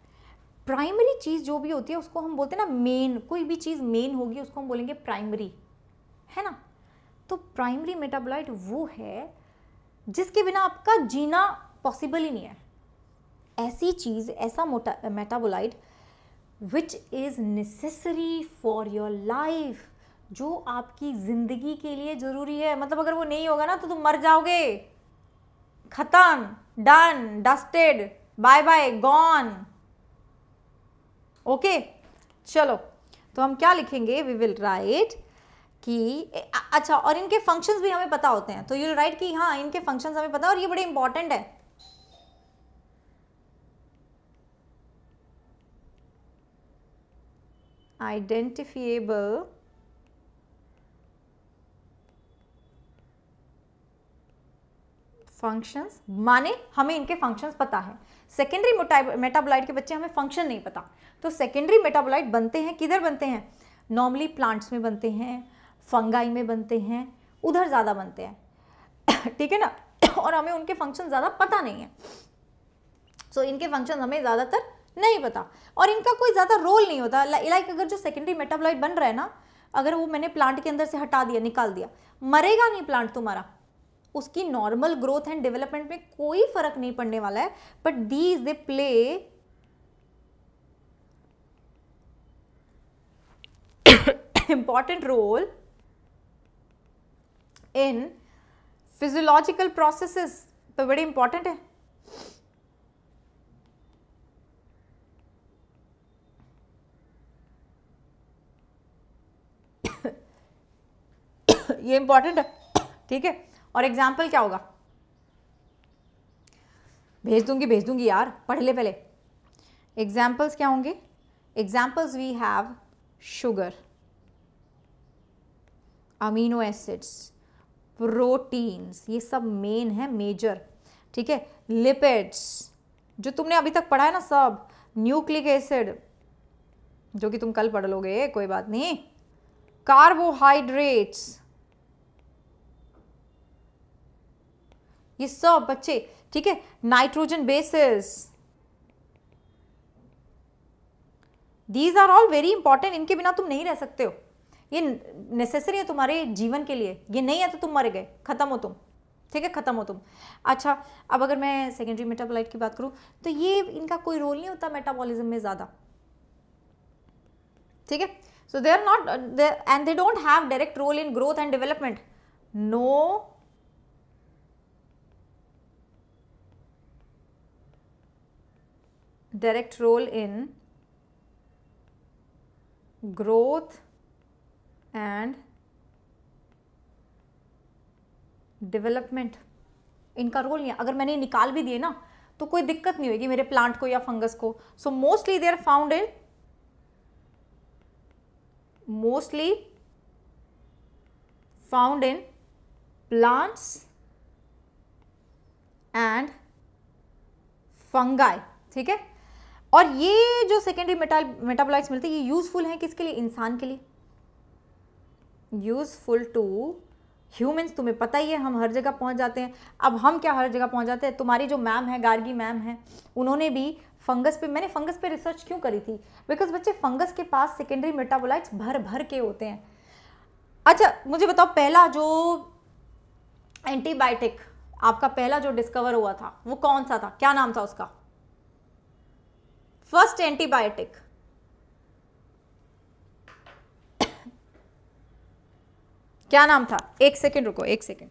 प्राइमरी चीज़ जो भी होती है उसको हम बोलते हैं ना मेन कोई भी चीज़ मेन होगी उसको हम बोलेंगे प्राइमरी है ना तो प्राइमरी मेटाबोलाइट वो है जिसके बिना आपका जीना पॉसिबल ही नहीं है ऐसी चीज़ ऐसा मोटा metabolite which is necessary for your life जो आपकी ज़िंदगी के लिए ज़रूरी है मतलब अगर वो नहीं होगा ना तो तुम मर जाओगे ख़त्म done dusted bye bye gone okay चलो तो हम क्या लिखेंगे वी विल राइट कि अच्छा और इनके फंक्शंस भी हमें पता होते हैं तो यू राइट कि हाँ इनके फंक्शंस हमें पता है और ये बड़े इंपॉर्टेंट है identifiable फंक्शंस माने हमें इनके फंक्शंस पता है सेकेंडरी मेटाबोलाइट के बच्चे हमें फंक्शन नहीं पता तो सेकेंडरी मेटाबोलाइट बनते हैं किधर बनते हैं नॉर्मली प्लांट्स में बनते हैं फंगाई में बनते हैं उधर ज़्यादा बनते हैं <coughs> ठीक है ना <coughs> और हमें उनके फंक्शन ज़्यादा पता नहीं है सो so, इनके फंक्शन हमें ज़्यादातर नहीं पता और इनका कोई ज़्यादा रोल नहीं होता लाइक अगर जो सेकेंडरी मेटाबोलाइट बन रहा है ना अगर वो मैंने प्लांट के अंदर से हटा दिया निकाल दिया मरेगा नहीं प्लांट तुम्हारा उसकी नॉर्मल ग्रोथ एंड डेवलपमेंट में कोई फर्क नहीं पड़ने वाला है but these they play important role in physiological processes तो बड़े इंपॉर्टेंट है ये इंपॉर्टेंट है ठीक है और एग्जाम्पल क्या होगा भेज दूंगी भेज दूंगी यार पढ़ ले पहले एग्जाम्पल्स क्या होंगे examples we have sugar amino acids proteins ये सब मेन है मेजर ठीक है लिपिड्स जो तुमने अभी तक पढ़ा है ना सब न्यूक्लिक एसिड जो कि तुम कल पढ़ लोगे कोई बात नहीं कार्बोहाइड्रेट्स ये सब बच्चे ठीक है nitrogen bases these are all very important इनके बिना तुम नहीं रह सकते हो ये नेसेसरी है तुम्हारे जीवन के लिए ये नहीं है तो तुम मर गए खत्म हो तुम ठीक है खत्म हो तुम अच्छा अब अगर मैं सेकेंडरी मेटाबोलाइट की बात करूं तो ये इनका कोई रोल नहीं होता मेटाबॉलिज्म में ज़्यादा ठीक है so they are not and they don't have direct role in growth and development no direct role in growth and development इनका रोल नहीं अगर मैंने निकाल भी दिए ना तो कोई दिक्कत नहीं होगी मेरे प्लांट को या फंगस को so mostly they are found in mostly found in plants and fungi ठीक है और ये जो सेकेंडरी मेटा मेटाबोलाइट्स मिलते हैं ये यूज़फुल हैं किसके लिए इंसान के लिए यूज़फुल टू ह्यूमंस तुम्हें पता ही है हम हर जगह पहुंच जाते हैं अब हम क्या हर जगह पहुंच जाते हैं तुम्हारी जो मैम है गार्गी मैम है उन्होंने भी फंगस पे मैंने फंगस पे रिसर्च क्यों करी थी बिकॉज बच्चे फंगस के पास सेकेंडरी मेटाबोलाइट्स भर भर के होते हैं अच्छा मुझे बताओ पहला जो एंटीबायोटिक आपका पहला जो डिस्कवर हुआ था वो कौन सा था क्या नाम था उसका फर्स्ट एंटीबायोटिक क्या नाम था एक सेकेंड रुको एक सेकेंड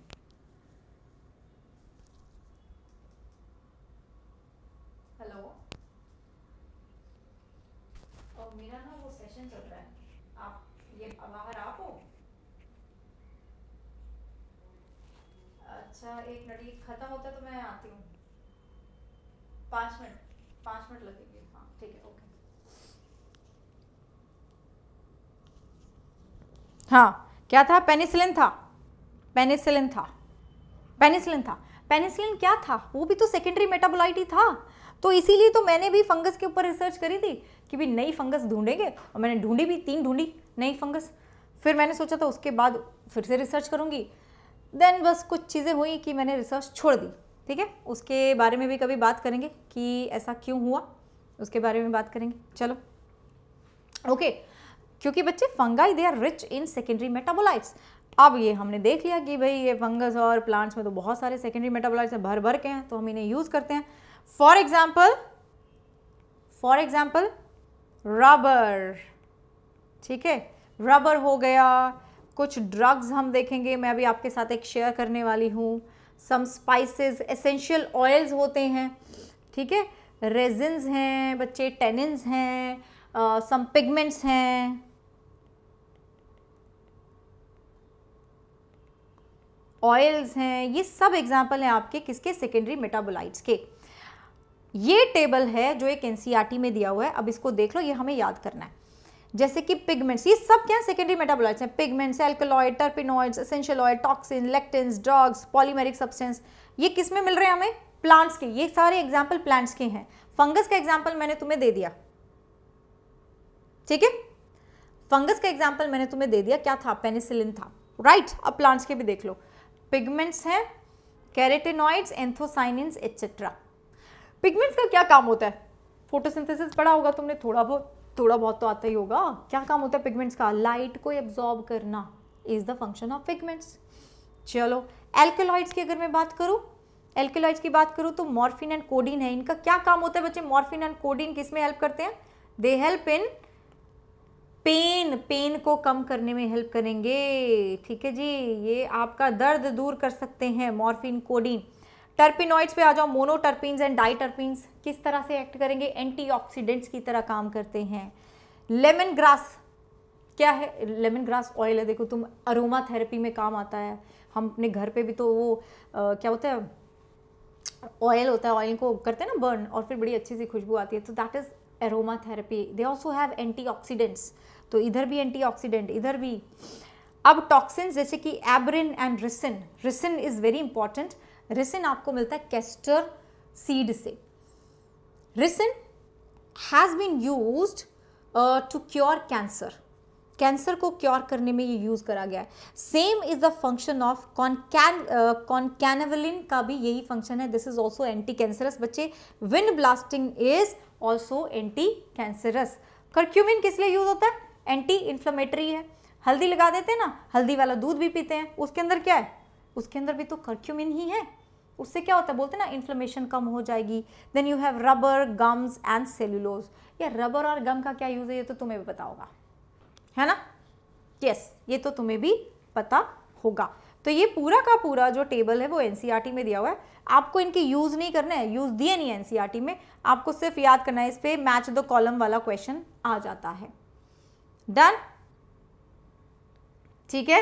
oh, अच्छा एक मिनट खत्म होता है तो मैं आती हूँ पाँच मिनट पाँच मिनट लगता हाँ क्या था पेनिसिलिन था पेनिसिलिन था पेनिसिलिन था पेनिसिलिन क्या था वो भी तो सेकेंडरी मेटाबोलाइट ही था तो इसीलिए तो मैंने भी फंगस के ऊपर रिसर्च करी थी कि भी नई फंगस ढूंढेंगे और मैंने ढूंढी भी तीन ढूंढी नई फंगस फिर मैंने सोचा था उसके बाद फिर से रिसर्च करूँगी देन बस कुछ चीज़ें हुई कि मैंने रिसर्च छोड़ दी ठीक है उसके बारे में भी कभी बात करेंगे कि ऐसा क्यों हुआ उसके बारे में बात करेंगे चलो ओके okay. क्योंकि बच्चे fungi they are rich in secondary metabolites अब ये हमने देख लिया कि भाई ये फंगस और प्लांट्स में तो बहुत सारे सेकेंडरी मेटाबोलाइट्स भर भर के हैं तो हम इन्हें यूज़ करते हैं for example for example rubber ठीक है रबर हो गया कुछ ड्रग्स हम देखेंगे मैं अभी आपके साथ एक शेयर करने वाली हूँ सम स्पाइसेस एसेंशियल ऑयल्स होते हैं ठीक है रेजिन्स हैं बच्चे टेनिन्स हैं सम पिगमेंट्स हैं ऑयल्स हैं ये सब एग्जाम्पल हैं आपके किसके सेकेंडरी मेटाबोलाइट्स के ये टेबल है जो एक एनसीईआरटी e में दिया हुआ है अब इसको देख लो ये हमें याद करना है जैसे कि पिगमेंट्स ये सब क्या सेकेंडरी मेटाबोलाइट्स हैं pigments alkaloid terpenoids essential oil toxin lectin drugs polymeric substance ये किस में मिल रहे हैं हमें प्लांट्स के ये सारे एग्जाम्पल प्लांट्स के हैं फंगस का एग्जाम्पल मैंने तुम्हें दे दिया ठीक है फंगस का एग्जाम्पल मैंने तुम्हें दे दिया क्या था पेनिसिलिन था राइट right? अब प्लांट्स के भी देख लो पिगमेंट्स हैं कैरेटेनॉइड्स एंथोसाइनिन एक्सेट्रा पिगमेंट्स का क्या काम होता है फोटोसिंथेसिस पढ़ा होगा तुमने थोड़ा बहुत थोड़ा बहुत तो आता ही होगा क्या काम होता है पिगमेंट्स का लाइट को एब्जॉर्ब करना is the function of pigments चलो एल्कोलॉइड्स की अगर मैं बात करूँ एल्कोलॉइड्स की बात करूँ तो मॉर्फिन एंड कोडीन है इनका क्या काम होता है बच्चे मॉर्फिन एंड कोडीन किस में हेल्प करते हैं they help in pain pain को कम करने में हेल्प करेंगे ठीक है जी ये आपका दर्द दूर कर सकते हैं मॉर्फिन कोडीन टर्पिनॉइड्स पे आ जाओ मोनोटर्पिन्स एंड डाइटर्पिन्स किस तरह से एक्ट करेंगे एंटीऑक्सीडेंट्स की तरह काम करते हैं लेमन ग्रास क्या है लेमन ग्रास ऑयल है देखो तुम अरोमा थेरेपी में काम आता है हम अपने घर पे भी तो वो आ, क्या होता है ऑयल होता है ऑयल को करते हैं ना बर्न और फिर बड़ी अच्छी सी खुशबू आती है तो that is aromatherapy they also have anti तो इधर भी एंटी इधर भी अब टॉक्सिन जैसे कि abrin and ricin ricin is very important ricin आपको मिलता है कैस्टर सीड से ricin has been use to cure cancer cancer को क्योर करने में ये यूज़ करा गया है same is the function of concan concanavalin का भी यही फंक्शन है this is also anti cancerous बच्चे vinblastine is also anti cancerous curcumin किस लिए यूज़ होता है एंटी इन्फ्लेमेटरी है हल्दी लगा देते हैं ना हल्दी वाला दूध भी पीते हैं उसके अंदर क्या है उसके अंदर भी तो करक्यूमिन ही है उससे क्या होता है बोलते हैं ना इन्फ्लेमेशन कम हो जाएगी then you have rubber gums and cellulose या रबर और गम का क्या यूज़ है ये तो तुम्हें भी पता होगा है ना यस yes, ये तो तुम्हें भी पता होगा तो ये पूरा का पूरा जो टेबल है वो एन e में दिया हुआ है आपको इनके यूज़ नहीं करना है यूज़ दिए नहीं एन e में आपको सिर्फ याद करना है इस पर मैच द कॉलम वाला क्वेश्चन आ जाता है डन ठीक है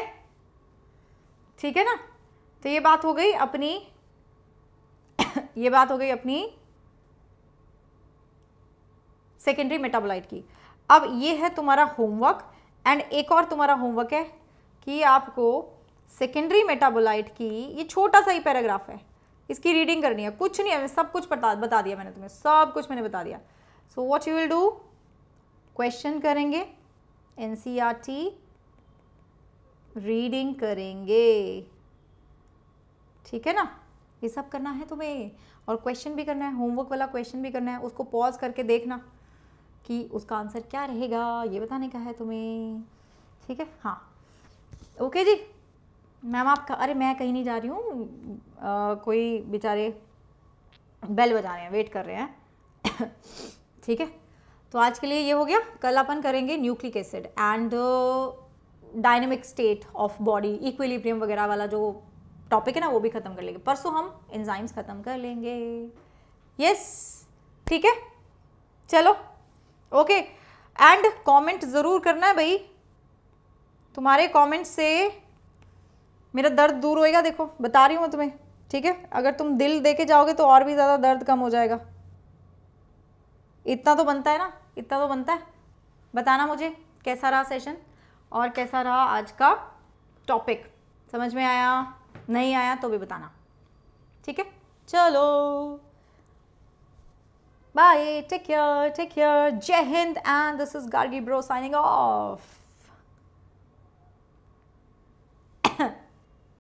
ठीक है ना तो ये बात हो गई अपनी <coughs> ये बात हो गई अपनी सेकेंडरी मेटाबोलाइट की अब ये है तुम्हारा होमवर्क एंड एक और तुम्हारा होमवर्क है कि आपको सेकेंडरी मेटाबोलाइट की ये छोटा सा ही पैराग्राफ है इसकी रीडिंग करनी है कुछ नहीं है सब कुछ बता बता दिया मैंने तुम्हें सब कुछ मैंने बता दिया so what you will do question करेंगे एन रीडिंग e करेंगे ठीक है ना ये सब करना है तुम्हें और क्वेश्चन भी करना है होमवर्क वाला क्वेश्चन भी करना है उसको पॉज करके देखना कि उसका आंसर क्या रहेगा ये बताने का है तुम्हें ठीक है हाँ ओके जी मैम आप अरे मैं कहीं नहीं जा रही हूँ कोई बेचारे बेल बजा रहे हैं वेट कर रहे हैं <coughs> ठीक है तो आज के लिए ये हो गया कल अपन करेंगे nucleic acid and dynamic state of body equilibrium वगैरह वाला जो टॉपिक है ना वो भी ख़त्म कर लेंगे परसों हम एंजाइम्स ख़त्म कर लेंगे यस ठीक है चलो ओके एंड कमेंट ज़रूर करना है भाई तुम्हारे कमेंट से मेरा दर्द दूर होएगा देखो बता रही हूँ मैं तुम्हें ठीक है अगर तुम दिल दे के जाओगे तो और भी ज़्यादा दर्द कम हो जाएगा इतना तो बनता है ना इतना तो बनता है बताना मुझे कैसा रहा सेशन और कैसा रहा आज का टॉपिक समझ में आया नहीं आया तो भी बताना ठीक है चलो bye take care take care जय हिंद and this is Gargi bro signing of